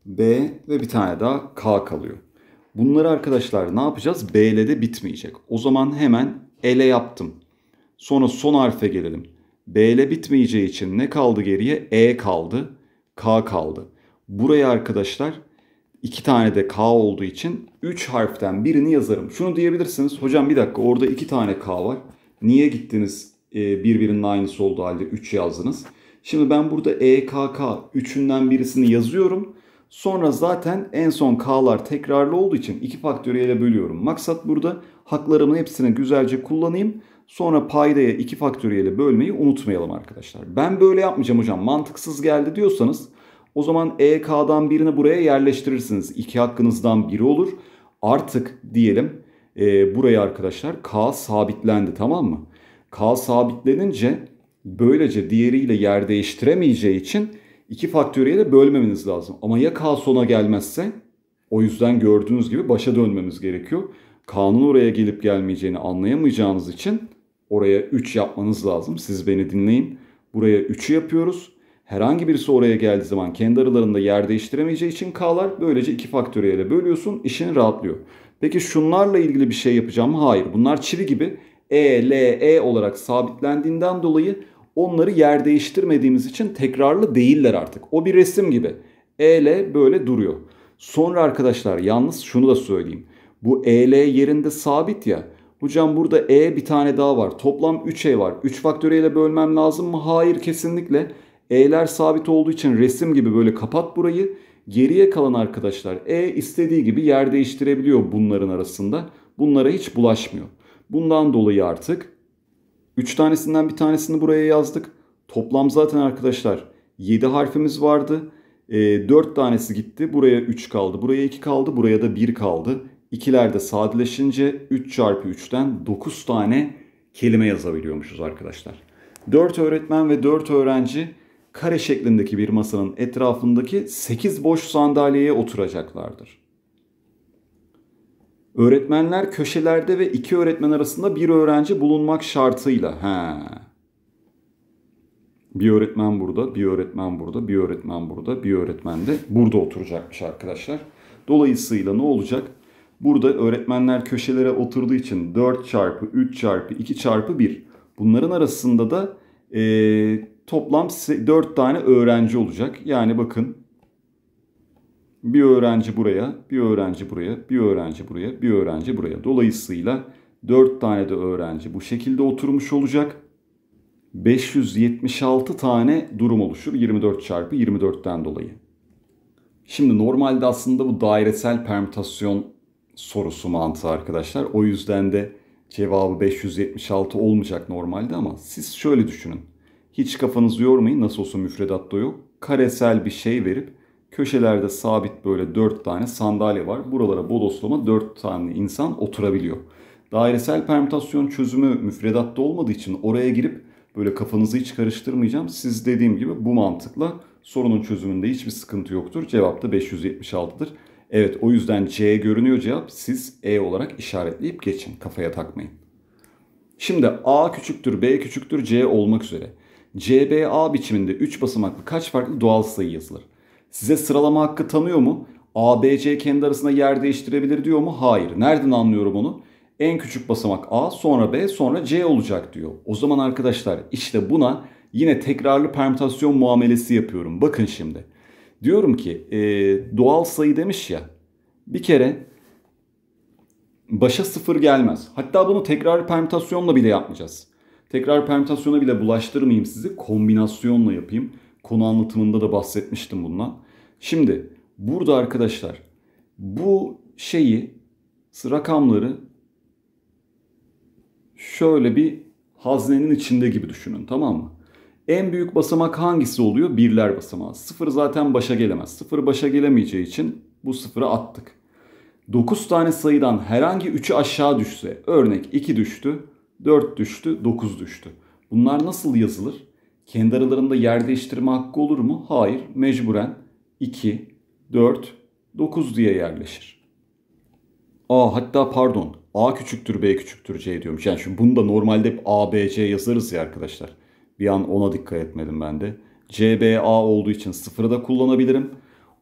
B ve bir tane daha K kalıyor. Bunları arkadaşlar ne yapacağız? B ile de bitmeyecek. O zaman hemen ele yaptım. Sonra son harfe gelelim. B ile bitmeyeceği için ne kaldı geriye? E kaldı. K kaldı. Buraya arkadaşlar iki tane de K olduğu için 3 harften birini yazarım. Şunu diyebilirsiniz. Hocam bir dakika orada iki tane K var. Niye gittiniz e, birbirinin aynısı olduğu halde 3 yazdınız? Şimdi ben burada EKK 3'ünden birisini yazıyorum. Sonra zaten en son K'lar tekrarlı olduğu için 2 faktöriyele bölüyorum. Maksat burada haklarımın hepsini güzelce kullanayım. Sonra paydaya 2 faktöriyeli bölmeyi unutmayalım arkadaşlar. Ben böyle yapmayacağım hocam mantıksız geldi diyorsanız o zaman EK'dan birini buraya yerleştirirsiniz. 2 hakkınızdan biri olur. Artık diyelim e, buraya arkadaşlar K sabitlendi tamam mı? K sabitlenince böylece diğeriyle yer değiştiremeyeceği için 2 faktöriyeli bölmemeniz lazım. Ama ya K sona gelmezse o yüzden gördüğünüz gibi başa dönmemiz gerekiyor. K'nın oraya gelip gelmeyeceğini anlayamayacağınız için Oraya 3 yapmanız lazım. Siz beni dinleyin. Buraya 3'ü yapıyoruz. Herhangi birisi oraya geldiği zaman kendi aralarında yer değiştiremeyeceği için K'lar böylece 2 faktöriyele bölüyorsun. İşin rahatlıyor. Peki şunlarla ilgili bir şey yapacağım Hayır. Bunlar çivi gibi E, L, E olarak sabitlendiğinden dolayı onları yer değiştirmediğimiz için tekrarlı değiller artık. O bir resim gibi. E, L böyle duruyor. Sonra arkadaşlar yalnız şunu da söyleyeyim. Bu E, L yerinde sabit ya. Hocam burada e bir tane daha var. Toplam 3 e var. 3 faktöriyle bölmem lazım mı? Hayır kesinlikle. E'ler sabit olduğu için resim gibi böyle kapat burayı. Geriye kalan arkadaşlar E istediği gibi yer değiştirebiliyor bunların arasında. Bunlara hiç bulaşmıyor. Bundan dolayı artık 3 tanesinden bir tanesini buraya yazdık. Toplam zaten arkadaşlar 7 harfimiz vardı. E, 4 tanesi gitti. Buraya 3 kaldı. Buraya 2 kaldı. Buraya da 1 kaldı. İkiler de sadeleşince 3 çarpı 3'ten 9 tane kelime yazabiliyormuşuz arkadaşlar. 4 öğretmen ve 4 öğrenci kare şeklindeki bir masanın etrafındaki 8 boş sandalyeye oturacaklardır. Öğretmenler köşelerde ve iki öğretmen arasında bir öğrenci bulunmak şartıyla. He. Bir öğretmen burada, bir öğretmen burada, bir öğretmen burada, bir öğretmen de burada oturacakmış arkadaşlar. Dolayısıyla ne olacak? Burada öğretmenler köşelere oturduğu için 4 çarpı 3 çarpı 2 çarpı 1. Bunların arasında da e, toplam 4 tane öğrenci olacak. Yani bakın bir öğrenci buraya, bir öğrenci buraya, bir öğrenci buraya, bir öğrenci buraya. Dolayısıyla 4 tane de öğrenci bu şekilde oturmuş olacak. 576 tane durum oluşur 24 çarpı 24'ten dolayı. Şimdi normalde aslında bu dairesel permütasyon sorusu mantığı arkadaşlar. O yüzden de cevabı 576 olmayacak normalde ama siz şöyle düşünün. Hiç kafanızı yormayın nasıl olsa müfredatta yok. Karesel bir şey verip köşelerde sabit böyle 4 tane sandalye var. Buralara bodoslama 4 tane insan oturabiliyor. Dairesel permütasyon çözümü müfredatta olmadığı için oraya girip böyle kafanızı hiç karıştırmayacağım. Siz dediğim gibi bu mantıkla sorunun çözümünde hiçbir sıkıntı yoktur. Cevap da 576'dır. Evet o yüzden C görünüyor cevap. Siz E olarak işaretleyip geçin. Kafaya takmayın. Şimdi A küçüktür, B küçüktür, C olmak üzere. CBA biçiminde 3 basamaklı kaç farklı doğal sayı yazılır? Size sıralama hakkı tanıyor mu? A, B, C kendi arasında yer değiştirebilir diyor mu? Hayır. Nereden anlıyorum onu? En küçük basamak A, sonra B, sonra C olacak diyor. O zaman arkadaşlar işte buna yine tekrarlı permütasyon muamelesi yapıyorum. Bakın şimdi. Diyorum ki e, doğal sayı demiş ya. Bir kere başa sıfır gelmez. Hatta bunu tekrar permütasyonla bile yapmayacağız. Tekrar permütasyona bile bulaştırmayayım sizi. Kombinasyonla yapayım. Konu anlatımında da bahsetmiştim bundan. Şimdi burada arkadaşlar bu şeyi rakamları şöyle bir haznenin içinde gibi düşünün tamam mı? En büyük basamak hangisi oluyor? Birler basamağı. Sıfır zaten başa gelemez. Sıfır başa gelemeyeceği için bu sıfırı attık. 9 tane sayıdan herhangi 3'ü aşağı düşse, örnek 2 düştü, 4 düştü, 9 düştü. Bunlar nasıl yazılır? Kendi aralarında yer değiştirme hakkı olur mu? Hayır, mecburen 2, 4, 9 diye yerleşir. A hatta pardon A küçüktür B küçüktür C diyorum. Yani şimdi bunu da normalde A, B, C yazarız ya arkadaşlar. Bir an ona dikkat etmedim ben de. CBA olduğu için sıfırı da kullanabilirim.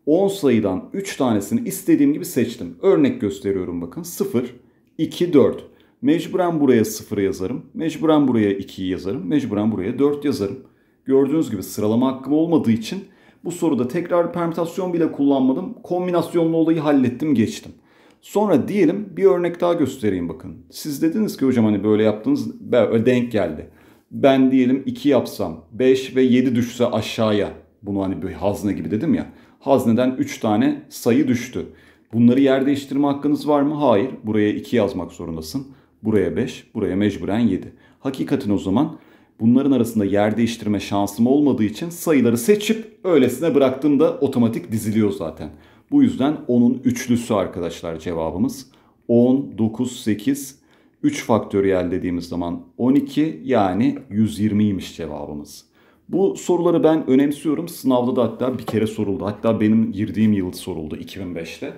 10 sayıdan 3 tanesini istediğim gibi seçtim. Örnek gösteriyorum bakın. 0, 2, 4. Mecburen buraya 0 yazarım. Mecburen buraya 2'yi yazarım. Mecburen buraya 4 yazarım. Gördüğünüz gibi sıralama hakkım olmadığı için bu soruda tekrar permütasyon bile kullanmadım. Kombinasyonlu olayı hallettim geçtim. Sonra diyelim bir örnek daha göstereyim bakın. Siz dediniz ki hocam hani böyle yaptınız denk geldi ben diyelim 2 yapsam 5 ve 7 düşse aşağıya bunu hani bir hazne gibi dedim ya hazneden 3 tane sayı düştü. Bunları yer değiştirme hakkınız var mı? Hayır. Buraya 2 yazmak zorundasın. Buraya 5, buraya mecburen 7. Hakikaten o zaman bunların arasında yer değiştirme şansım olmadığı için sayıları seçip öylesine bıraktığımda otomatik diziliyor zaten. Bu yüzden 10'un üçlüsü arkadaşlar cevabımız. 10, 9, 8, 3 faktöriyel dediğimiz zaman 12 yani 120'ymiş cevabımız. Bu soruları ben önemsiyorum. Sınavda da hatta bir kere soruldu. Hatta benim girdiğim yıl soruldu 2005'te.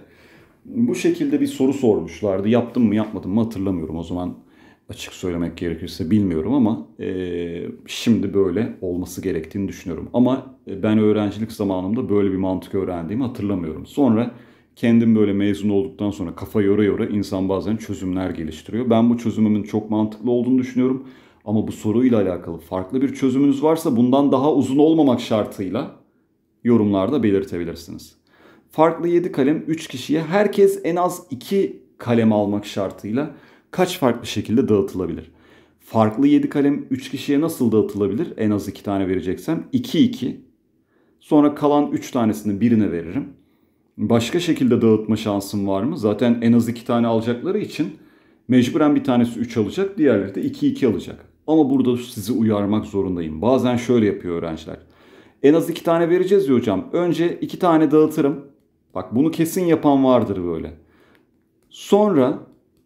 Bu şekilde bir soru sormuşlardı. Yaptım mı yapmadım mı hatırlamıyorum. O zaman açık söylemek gerekirse bilmiyorum ama e, şimdi böyle olması gerektiğini düşünüyorum. Ama e, ben öğrencilik zamanımda böyle bir mantık öğrendiğimi hatırlamıyorum. Sonra kendim böyle mezun olduktan sonra kafa yora yora insan bazen çözümler geliştiriyor. Ben bu çözümümün çok mantıklı olduğunu düşünüyorum. Ama bu soruyla alakalı farklı bir çözümünüz varsa bundan daha uzun olmamak şartıyla yorumlarda belirtebilirsiniz. Farklı 7 kalem 3 kişiye herkes en az 2 kalem almak şartıyla kaç farklı şekilde dağıtılabilir? Farklı 7 kalem 3 kişiye nasıl dağıtılabilir? En az 2 tane vereceksem 2-2. Sonra kalan 3 tanesini birine veririm başka şekilde dağıtma şansım var mı? Zaten en az iki tane alacakları için mecburen bir tanesi 3 alacak, diğerleri de 2-2 alacak. Ama burada sizi uyarmak zorundayım. Bazen şöyle yapıyor öğrenciler. En az iki tane vereceğiz ya hocam. Önce iki tane dağıtırım. Bak bunu kesin yapan vardır böyle. Sonra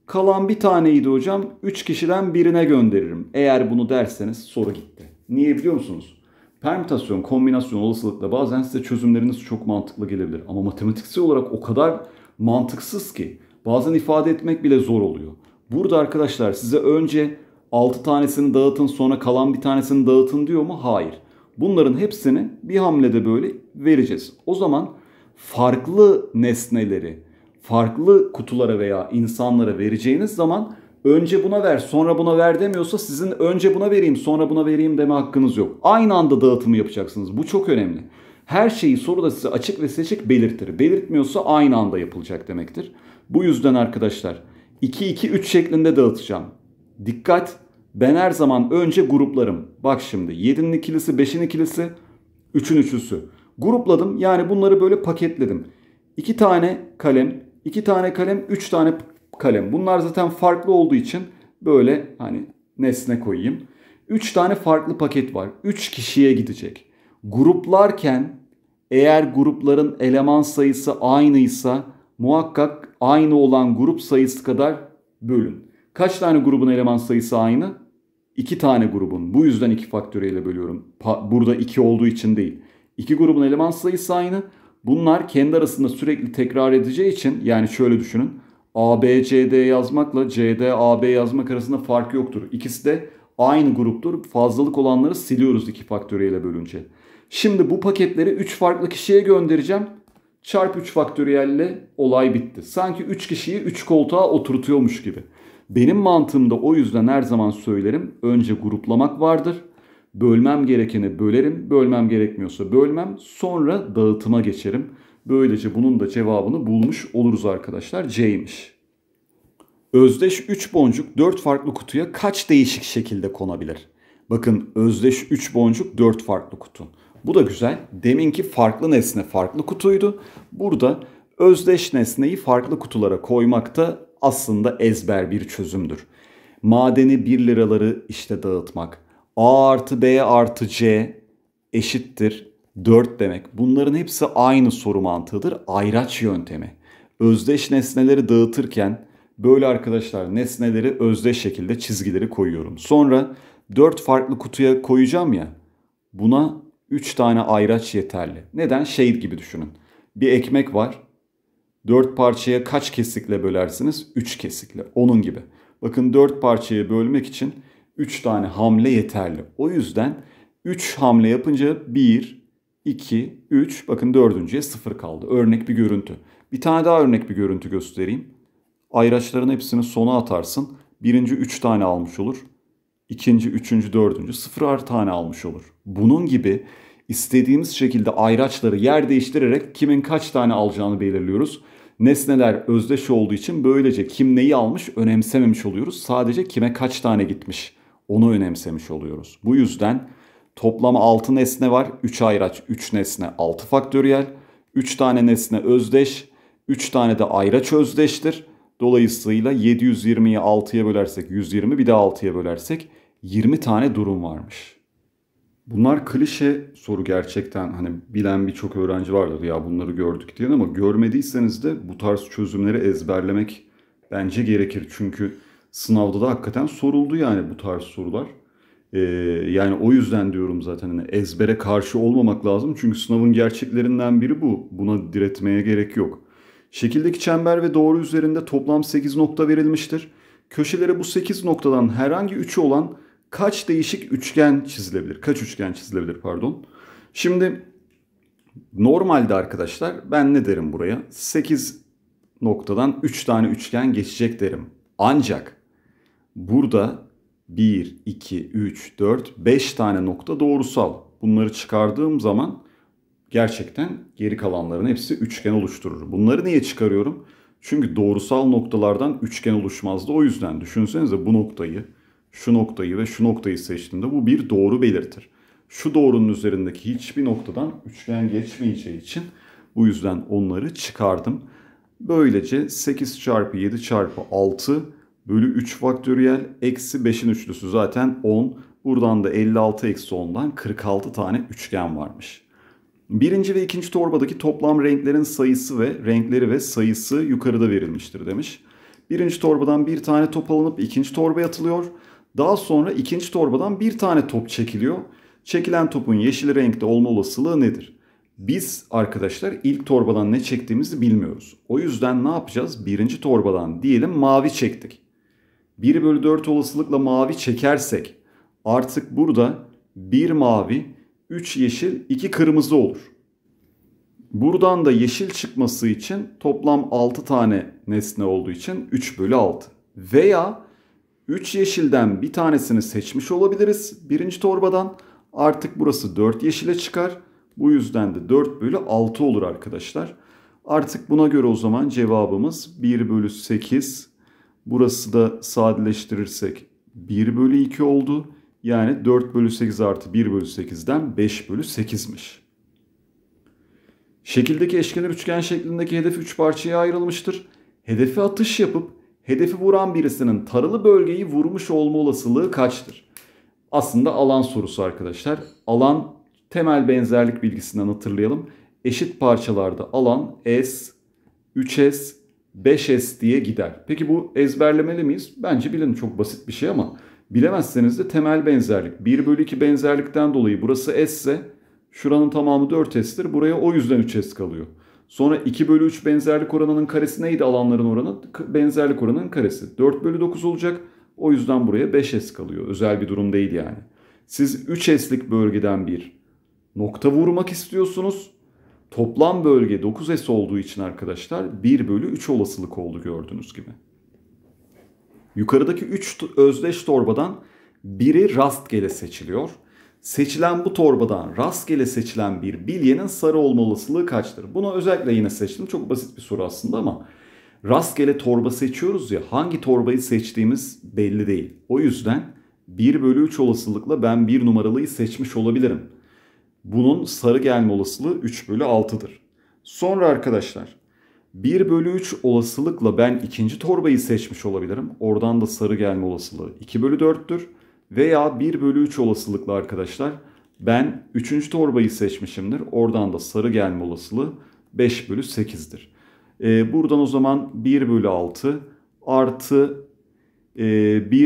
kalan bir taneydi hocam. Üç kişiden birine gönderirim. Eğer bunu derseniz soru gitti. Niye biliyor musunuz? Permütasyon, kombinasyon olasılıkla bazen size çözümleriniz çok mantıklı gelebilir. Ama matematiksel olarak o kadar mantıksız ki bazen ifade etmek bile zor oluyor. Burada arkadaşlar size önce 6 tanesini dağıtın sonra kalan bir tanesini dağıtın diyor mu? Hayır. Bunların hepsini bir hamlede böyle vereceğiz. O zaman farklı nesneleri, farklı kutulara veya insanlara vereceğiniz zaman önce buna ver sonra buna ver demiyorsa sizin önce buna vereyim sonra buna vereyim deme hakkınız yok. Aynı anda dağıtımı yapacaksınız. Bu çok önemli. Her şeyi soruda size açık ve seçik belirtir. Belirtmiyorsa aynı anda yapılacak demektir. Bu yüzden arkadaşlar 2-2-3 şeklinde dağıtacağım. Dikkat! Ben her zaman önce gruplarım. Bak şimdi 7'nin ikilisi, 5'in ikilisi, 3'ün üçlüsü. Grupladım yani bunları böyle paketledim. 2 tane kalem, 2 tane kalem, 3 tane kalem. Bunlar zaten farklı olduğu için böyle hani nesne koyayım. 3 tane farklı paket var. 3 kişiye gidecek. Gruplarken eğer grupların eleman sayısı aynıysa muhakkak aynı olan grup sayısı kadar bölün. Kaç tane grubun eleman sayısı aynı? 2 tane grubun. Bu yüzden 2 faktöriyle bölüyorum. burada 2 olduğu için değil. 2 grubun eleman sayısı aynı. Bunlar kendi arasında sürekli tekrar edeceği için yani şöyle düşünün. ABCD yazmakla CDAB yazmak arasında fark yoktur. İkisi de aynı gruptur. Fazlalık olanları siliyoruz 2 faktöriyle bölünce. Şimdi bu paketleri 3 farklı kişiye göndereceğim. Çarp 3 faktöriyelle olay bitti. Sanki 3 kişiyi 3 koltuğa oturtuyormuş gibi. Benim mantığımda o yüzden her zaman söylerim. Önce gruplamak vardır. Bölmem gerekeni bölerim. Bölmem gerekmiyorsa bölmem. Sonra dağıtıma geçerim. Böylece bunun da cevabını bulmuş oluruz arkadaşlar. C'ymiş. Özdeş 3 boncuk 4 farklı kutuya kaç değişik şekilde konabilir? Bakın özdeş 3 boncuk 4 farklı kutu. Bu da güzel. Deminki farklı nesne farklı kutuydu. Burada özdeş nesneyi farklı kutulara koymak da aslında ezber bir çözümdür. Madeni 1 liraları işte dağıtmak. A artı B artı C eşittir 4 demek. Bunların hepsi aynı soru mantığıdır. Ayraç yöntemi. Özdeş nesneleri dağıtırken böyle arkadaşlar nesneleri özdeş şekilde çizgileri koyuyorum. Sonra 4 farklı kutuya koyacağım ya. Buna 3 tane ayraç yeterli. Neden? Şey gibi düşünün. Bir ekmek var. 4 parçaya kaç kesikle bölersiniz? 3 kesikle. Onun gibi. Bakın 4 parçaya bölmek için 3 tane hamle yeterli. O yüzden 3 hamle yapınca 1, 2, 3. Bakın dördüncüye 0 kaldı. Örnek bir görüntü. Bir tane daha örnek bir görüntü göstereyim. Ayraçların hepsini sona atarsın. Birinci 3 tane almış olur. İkinci, üçüncü, dördüncü sıfırar tane almış olur. Bunun gibi istediğimiz şekilde ayraçları yer değiştirerek kimin kaç tane alacağını belirliyoruz. Nesneler özdeş olduğu için böylece kim neyi almış önemsememiş oluyoruz. Sadece kime kaç tane gitmiş onu önemsemiş oluyoruz. Bu yüzden Toplamı 6 nesne var. 3 ayraç, 3 nesne 6 faktöriyel. 3 tane nesne özdeş, 3 tane de ayraç özdeştir. Dolayısıyla 720'yi 6'ya bölersek 120 bir de 6'ya bölersek 20 tane durum varmış. Bunlar klişe soru gerçekten hani bilen birçok öğrenci vardır ya bunları gördük diye ama görmediyseniz de bu tarz çözümleri ezberlemek bence gerekir. Çünkü sınavda da hakikaten soruldu yani bu tarz sorular. E, yani o yüzden diyorum zaten hani ezbere karşı olmamak lazım. Çünkü sınavın gerçeklerinden biri bu. Buna diretmeye gerek yok. Şekildeki çember ve doğru üzerinde toplam 8 nokta verilmiştir. Köşelere bu 8 noktadan herhangi 3'ü olan kaç değişik üçgen çizilebilir? Kaç üçgen çizilebilir pardon. Şimdi normalde arkadaşlar ben ne derim buraya? 8 noktadan 3 tane üçgen geçecek derim. Ancak burada 1, 2, 3, 4, 5 tane nokta doğrusal. Bunları çıkardığım zaman gerçekten geri kalanların hepsi üçgen oluşturur. Bunları niye çıkarıyorum? Çünkü doğrusal noktalardan üçgen oluşmazdı. O yüzden düşünsenize bu noktayı, şu noktayı ve şu noktayı seçtiğimde bu bir doğru belirtir. Şu doğrunun üzerindeki hiçbir noktadan üçgen geçmeyeceği için bu yüzden onları çıkardım. Böylece 8 çarpı 7 çarpı 6 bölü 3 faktöriyel eksi 5'in üçlüsü zaten 10. Buradan da 56 eksi 10'dan 46 tane üçgen varmış. Birinci ve ikinci torbadaki toplam renklerin sayısı ve renkleri ve sayısı yukarıda verilmiştir demiş. Birinci torbadan bir tane top alınıp ikinci torbaya atılıyor. Daha sonra ikinci torbadan bir tane top çekiliyor. Çekilen topun yeşil renkte olma olasılığı nedir? Biz arkadaşlar ilk torbadan ne çektiğimizi bilmiyoruz. O yüzden ne yapacağız? Birinci torbadan diyelim mavi çektik. 1 bölü 4 olasılıkla mavi çekersek artık burada 1 mavi, 3 yeşil, 2 kırmızı olur. Buradan da yeşil çıkması için toplam 6 tane nesne olduğu için 3 bölü 6. Veya 3 yeşilden bir tanesini seçmiş olabiliriz birinci torbadan. Artık burası 4 yeşile çıkar. Bu yüzden de 4 bölü 6 olur arkadaşlar. Artık buna göre o zaman cevabımız 1 bölü 8 Burası da sadeleştirirsek 1 bölü 2 oldu. Yani 4 bölü 8 artı 1 bölü 8'den 5 bölü 8'miş. Şekildeki eşkenar üçgen şeklindeki hedef 3 parçaya ayrılmıştır. Hedefe atış yapıp hedefi vuran birisinin taralı bölgeyi vurmuş olma olasılığı kaçtır? Aslında alan sorusu arkadaşlar. Alan temel benzerlik bilgisinden hatırlayalım. Eşit parçalarda alan S, 3S, 5S diye gider. Peki bu ezberlemeli miyiz? Bence bilin çok basit bir şey ama bilemezseniz de temel benzerlik. 1 bölü 2 benzerlikten dolayı burası S ise şuranın tamamı 4S'tir. Buraya o yüzden 3S kalıyor. Sonra 2 bölü 3 benzerlik oranının karesi neydi alanların oranı? Benzerlik oranının karesi. 4 bölü 9 olacak. O yüzden buraya 5S kalıyor. Özel bir durum değil yani. Siz 3S'lik bölgeden bir nokta vurmak istiyorsunuz. Toplam bölge 9S olduğu için arkadaşlar 1 bölü 3 olasılık oldu gördüğünüz gibi. Yukarıdaki 3 özdeş torbadan biri rastgele seçiliyor. Seçilen bu torbadan rastgele seçilen bir bilyenin sarı olma olasılığı kaçtır? Bunu özellikle yine seçtim. Çok basit bir soru aslında ama rastgele torba seçiyoruz ya hangi torbayı seçtiğimiz belli değil. O yüzden 1 bölü 3 olasılıkla ben 1 numaralıyı seçmiş olabilirim. Bunun sarı gelme olasılığı 3 bölü 6'dır. Sonra arkadaşlar 1 bölü 3 olasılıkla ben ikinci torbayı seçmiş olabilirim. Oradan da sarı gelme olasılığı 2 bölü 4'tür. Veya 1 bölü 3 olasılıkla arkadaşlar ben 3. torbayı seçmişimdir. Oradan da sarı gelme olasılığı 5 bölü 8'dir. Ee, buradan o zaman 1 bölü 6 artı 1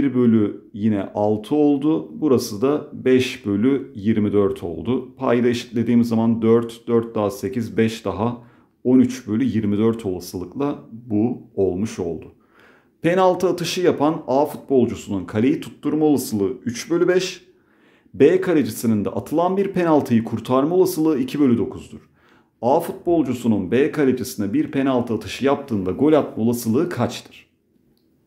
ee, bölü yine 6 oldu. Burası da 5 bölü 24 oldu. Payda eşitlediğimiz zaman 4, 4 daha 8, 5 daha 13 bölü 24 olasılıkla bu olmuş oldu. Penaltı atışı yapan A futbolcusunun kaleyi tutturma olasılığı 3 bölü 5. B kalecisinin de atılan bir penaltıyı kurtarma olasılığı 2 bölü 9'dur. A futbolcusunun B kalecisine bir penaltı atışı yaptığında gol atma olasılığı kaçtır?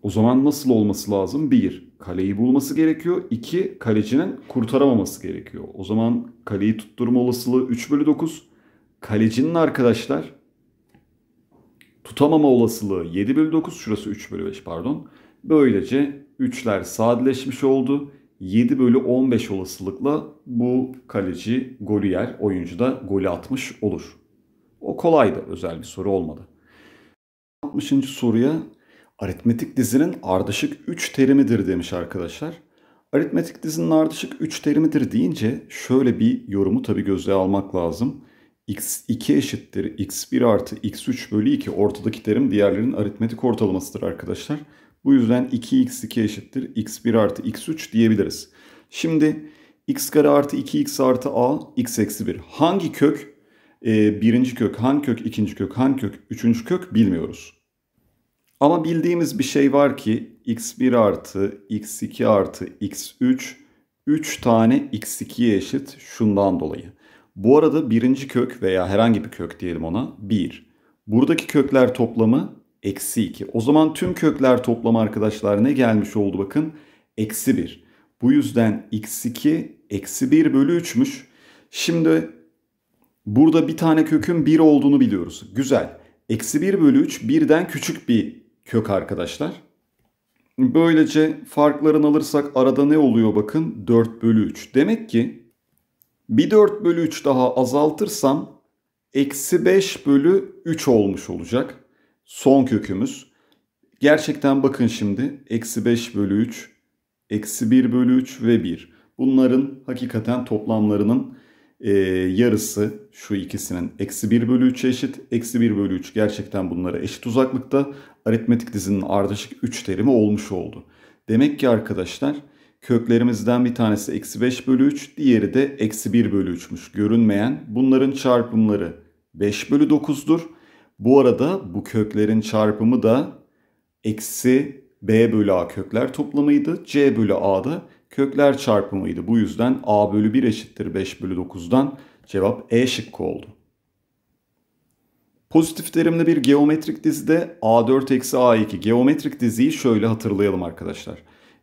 O zaman nasıl olması lazım? Bir, kaleyi bulması gerekiyor. İki, kalecinin kurtaramaması gerekiyor. O zaman kaleyi tutturma olasılığı 3 bölü 9. Kalecinin arkadaşlar tutamama olasılığı 7 bölü 9. Şurası 3 bölü 5 pardon. Böylece 3'ler sadeleşmiş oldu. 7 bölü 15 olasılıkla bu kaleci golü yer. Oyuncu da golü atmış olur. O kolaydı. Özel bir soru olmadı. 60. soruya Aritmetik dizinin ardışık 3 terimidir demiş arkadaşlar. Aritmetik dizinin ardışık 3 terimidir deyince şöyle bir yorumu tabi gözle almak lazım. x2 eşittir x1 artı x3 bölü 2 ortadaki terim diğerlerinin aritmetik ortalamasıdır arkadaşlar. Bu yüzden 2x2 eşittir x1 artı x3 diyebiliriz. Şimdi x kare artı 2x artı a x eksi 1. Hangi kök e, birinci kök, hangi kök ikinci kök, hangi kök üçüncü kök bilmiyoruz. Ama bildiğimiz bir şey var ki x1 artı x2 artı x3 3 tane x2'ye eşit şundan dolayı. Bu arada birinci kök veya herhangi bir kök diyelim ona 1. Buradaki kökler toplamı eksi 2. O zaman tüm kökler toplamı arkadaşlar ne gelmiş oldu bakın? Eksi 1. Bu yüzden x2 eksi 1 bölü 3'müş. Şimdi burada bir tane kökün 1 olduğunu biliyoruz. Güzel. Eksi 1 bölü 3 birden küçük bir kök arkadaşlar. Böylece farklarını alırsak arada ne oluyor bakın 4 bölü 3. Demek ki bir 4 bölü 3 daha azaltırsam eksi 5 bölü 3 olmuş olacak. Son kökümüz. Gerçekten bakın şimdi eksi 5 bölü 3, eksi 1 bölü 3 ve 1. Bunların hakikaten toplamlarının e, yarısı şu ikisinin eksi 1 bölü 3 eşit. Eksi 1 bölü 3 gerçekten bunlara eşit uzaklıkta. Aritmetik dizinin ardışık 3 terimi olmuş oldu. Demek ki arkadaşlar köklerimizden bir tanesi eksi 5 bölü 3 diğeri de eksi 1 bölü 3'müş görünmeyen. Bunların çarpımları 5 bölü 9'dur. Bu arada bu köklerin çarpımı da eksi b bölü a kökler toplamıydı. c bölü a'da kökler çarpımıydı. Bu yüzden a bölü 1 eşittir 5 bölü 9'dan cevap E şıkkı oldu. Pozitif terimli bir geometrik dizide A4 eksi A2 geometrik diziyi şöyle hatırlayalım arkadaşlar.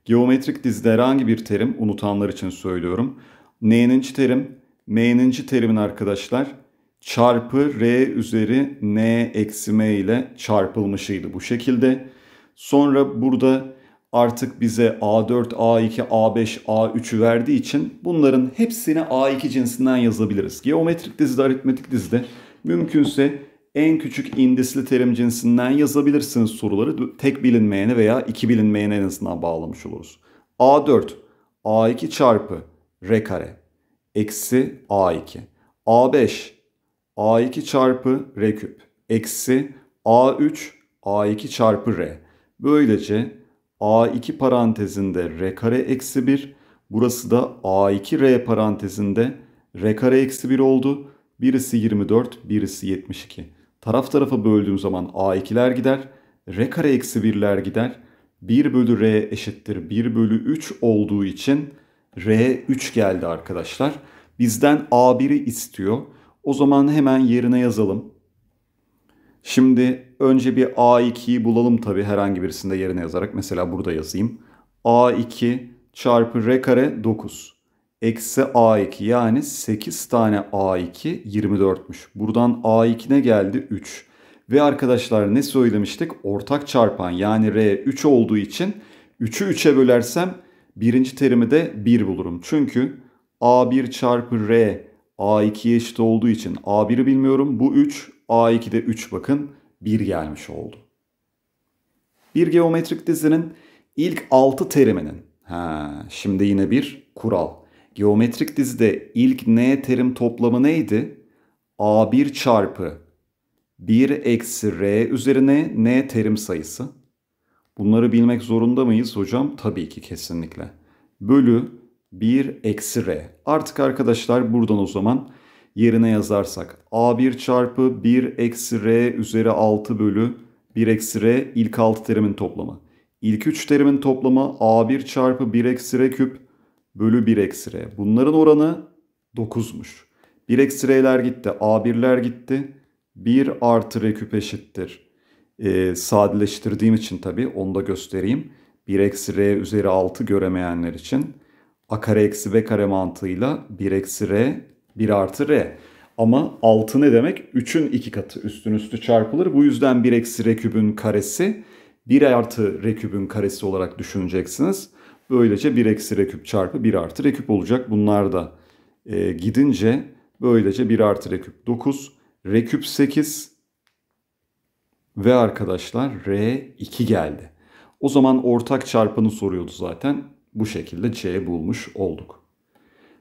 Geometrik dizide herhangi bir terim unutanlar için söylüyorum. N'ninci terim M'ninci terimin arkadaşlar çarpı R üzeri N eksi M ile çarpılmışıydı bu şekilde. Sonra burada artık bize A4, A2, A5, A3'ü verdiği için bunların hepsini A2 cinsinden yazabiliriz. Geometrik dizide, aritmetik dizide mümkünse en küçük indisli terim cinsinden yazabilirsiniz soruları. Tek bilinmeyene veya iki bilinmeyene en azından bağlamış oluruz. A4, A2 çarpı R kare eksi A2. A5, A2 çarpı R küp eksi A3, A2 çarpı R. Böylece A2 parantezinde R kare eksi 1. Burası da A2 R parantezinde R kare eksi 1 oldu. Birisi 24, birisi 72. Taraf tarafa böldüğüm zaman A2'ler gider. R kare eksi 1'ler gider. 1 bölü R eşittir 1 bölü 3 olduğu için R 3 geldi arkadaşlar. Bizden A1'i istiyor. O zaman hemen yerine yazalım. Şimdi önce bir A2'yi bulalım tabii herhangi birisinde yerine yazarak. Mesela burada yazayım. A2 çarpı R kare 9. Eksi A2 yani 8 tane A2 24'müş. Buradan A2 ne geldi? 3. Ve arkadaşlar ne söylemiştik? Ortak çarpan yani R 3 olduğu için 3'ü 3'e bölersem birinci terimi de 1 bulurum. Çünkü A1 çarpı R A2'ye eşit olduğu için A1'i bilmiyorum. Bu 3 A2'de 3 bakın 1 gelmiş oldu. Bir geometrik dizinin ilk 6 teriminin, ha, şimdi yine bir kural. Geometrik dizide ilk n terim toplamı neydi? A1 çarpı 1 eksi r üzerine n terim sayısı. Bunları bilmek zorunda mıyız hocam? Tabii ki kesinlikle. Bölü 1 eksi r. Artık arkadaşlar buradan o zaman yerine yazarsak a1 çarpı 1 eksi r üzeri 6 bölü 1 eksi r ilk 6 terimin toplamı. İlk 3 terimin toplamı a1 çarpı 1 eksi r küp bölü 1 eksi r. Bunların oranı 9'muş. 1 eksi r'ler gitti a1'ler gitti. 1 artı r küp eşittir. Ee, sadeleştirdiğim için tabii onu da göstereyim. 1 eksi r üzeri 6 göremeyenler için a kare eksi b kare mantığıyla 1 eksi r 1 artı r. Ama 6 ne demek? 3'ün 2 katı üstün üstü çarpılır. Bu yüzden 1 eksi r kübün karesi 1 artı r kübün karesi olarak düşüneceksiniz. Böylece 1 eksi r küp çarpı 1 artı r küp olacak. Bunlar da e, gidince böylece 1 artı r küp 9, r küp 8 ve arkadaşlar r 2 geldi. O zaman ortak çarpanı soruyordu zaten. Bu şekilde c bulmuş olduk.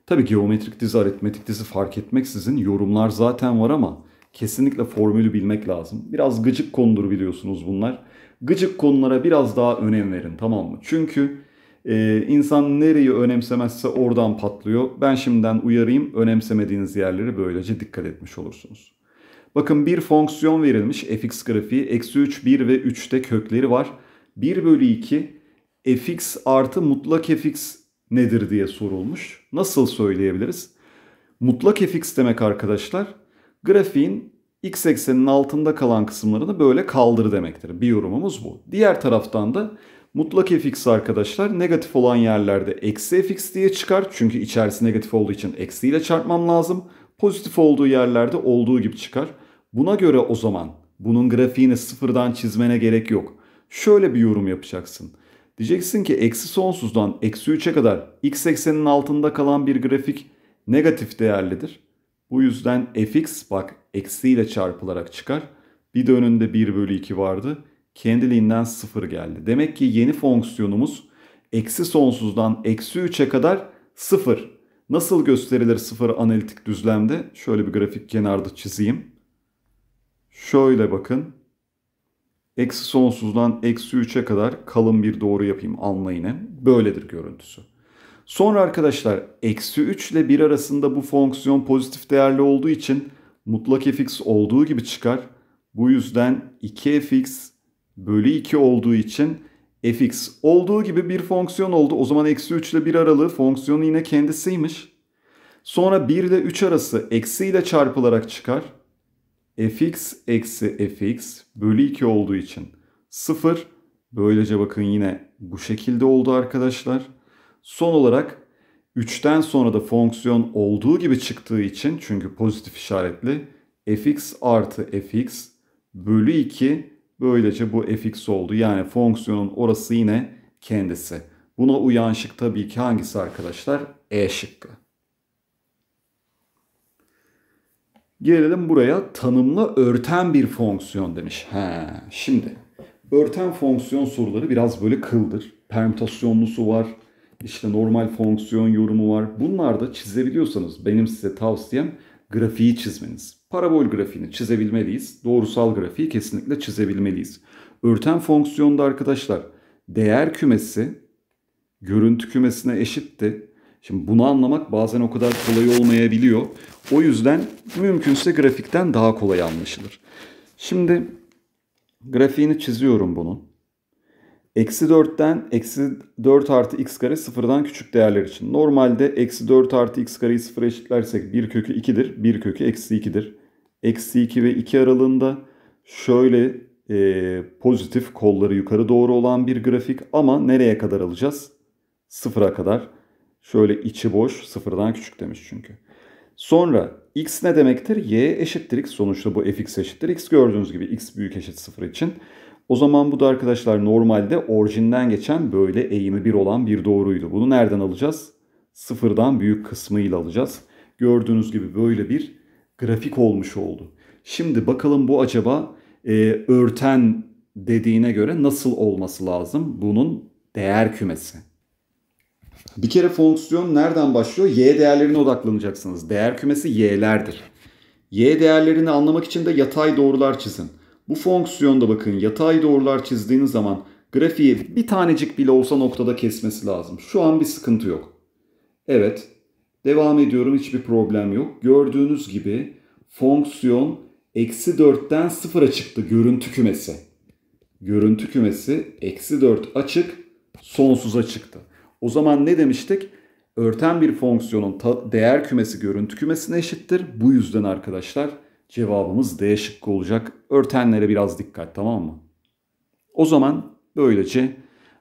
Tabii geometrik dizi, aritmetik dizi fark etmeksizin yorumlar zaten var ama kesinlikle formülü bilmek lazım. Biraz gıcık konudur biliyorsunuz bunlar. Gıcık konulara biraz daha önem verin tamam mı? Çünkü e, insan nereyi önemsemezse oradan patlıyor. Ben şimdiden uyarayım önemsemediğiniz yerleri böylece dikkat etmiş olursunuz. Bakın bir fonksiyon verilmiş fx grafiği. Eksi 3, 1 ve 3'te kökleri var. 1 bölü 2 fx artı mutlak fx nedir diye sorulmuş. Nasıl söyleyebiliriz? Mutlak fx demek arkadaşlar grafiğin x ekseninin altında kalan kısımlarını böyle kaldır demektir. Bir yorumumuz bu. Diğer taraftan da mutlak fx arkadaşlar negatif olan yerlerde eksi fx diye çıkar. Çünkü içerisi negatif olduğu için eksiyle çarpmam lazım. Pozitif olduğu yerlerde olduğu gibi çıkar. Buna göre o zaman bunun grafiğini sıfırdan çizmene gerek yok. Şöyle bir yorum yapacaksın. Diyeceksin ki eksi sonsuzdan eksi 3'e kadar x ekseninin altında kalan bir grafik negatif değerlidir. Bu yüzden fx bak eksiyle çarpılarak çıkar. Bir de önünde 1 bölü 2 vardı. Kendiliğinden 0 geldi. Demek ki yeni fonksiyonumuz eksi sonsuzdan eksi 3'e kadar 0. Nasıl gösterilir 0 analitik düzlemde? Şöyle bir grafik kenarda çizeyim. Şöyle bakın eksi sonsuzdan eksi 3'e kadar kalın bir doğru yapayım anla yine. Böyledir görüntüsü. Sonra arkadaşlar eksi 3 ile 1 arasında bu fonksiyon pozitif değerli olduğu için mutlak fx olduğu gibi çıkar. Bu yüzden 2fx bölü 2 olduğu için fx olduğu gibi bir fonksiyon oldu. O zaman eksi 3 ile 1 aralığı fonksiyonu yine kendisiymiş. Sonra 1 ile 3 arası eksi ile çarpılarak çıkar fx eksi fx bölü 2 olduğu için 0. Böylece bakın yine bu şekilde oldu arkadaşlar. Son olarak 3'ten sonra da fonksiyon olduğu gibi çıktığı için çünkü pozitif işaretli fx artı fx bölü 2 böylece bu fx oldu. Yani fonksiyonun orası yine kendisi. Buna uyan şık tabii ki hangisi arkadaşlar? E şıkkı. Gelelim buraya tanımla örten bir fonksiyon demiş. He, şimdi örten fonksiyon soruları biraz böyle kıldır. Permütasyonlusu var, işte normal fonksiyon yorumu var. Bunlar da çizebiliyorsanız benim size tavsiyem grafiği çizmeniz. Parabol grafiğini çizebilmeliyiz. Doğrusal grafiği kesinlikle çizebilmeliyiz. Örten fonksiyonda arkadaşlar değer kümesi görüntü kümesine eşitti. Şimdi bunu anlamak bazen o kadar kolay olmayabiliyor. O yüzden mümkünse grafikten daha kolay anlaşılır. Şimdi grafiğini çiziyorum bunun. Eksi 4'ten eksi 4 artı x kare sıfırdan küçük değerler için. Normalde eksi 4 artı x kareyi sıfıra eşitlersek 1 kökü 2'dir. 1 kökü eksi 2'dir. Eksi 2 ve 2 aralığında şöyle e, pozitif kolları yukarı doğru olan bir grafik ama nereye kadar alacağız? Sıfıra kadar. Şöyle içi boş sıfırdan küçük demiş çünkü. Sonra x ne demektir? y eşittir x. Sonuçta bu fx eşittir x. Gördüğünüz gibi x büyük eşit sıfır için. O zaman bu da arkadaşlar normalde orijinden geçen böyle eğimi 1 olan bir doğruydu. Bunu nereden alacağız? Sıfırdan büyük kısmıyla alacağız. Gördüğünüz gibi böyle bir grafik olmuş oldu. Şimdi bakalım bu acaba e, örten dediğine göre nasıl olması lazım bunun değer kümesi? Bir kere fonksiyon nereden başlıyor? Y değerlerine odaklanacaksınız. Değer kümesi y'lerdir. Y değerlerini anlamak için de yatay doğrular çizin. Bu fonksiyonda bakın yatay doğrular çizdiğiniz zaman grafiği bir tanecik bile olsa noktada kesmesi lazım. Şu an bir sıkıntı yok. Evet. Devam ediyorum hiçbir problem yok. Gördüğünüz gibi fonksiyon eksi 4'ten 0'a çıktı görüntü kümesi. Görüntü kümesi eksi 4 açık sonsuza çıktı. O zaman ne demiştik? Örten bir fonksiyonun değer kümesi görüntü kümesine eşittir. Bu yüzden arkadaşlar cevabımız D şıkkı olacak. Örtenlere biraz dikkat tamam mı? O zaman böylece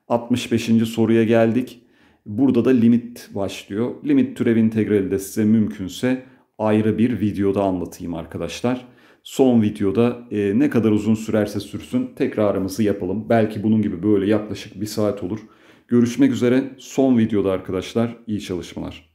65. soruya geldik. Burada da limit başlıyor. Limit türev integrali de size mümkünse ayrı bir videoda anlatayım arkadaşlar. Son videoda e, ne kadar uzun sürerse sürsün tekrarımızı yapalım. Belki bunun gibi böyle yaklaşık bir saat olur. Görüşmek üzere son videoda arkadaşlar. İyi çalışmalar.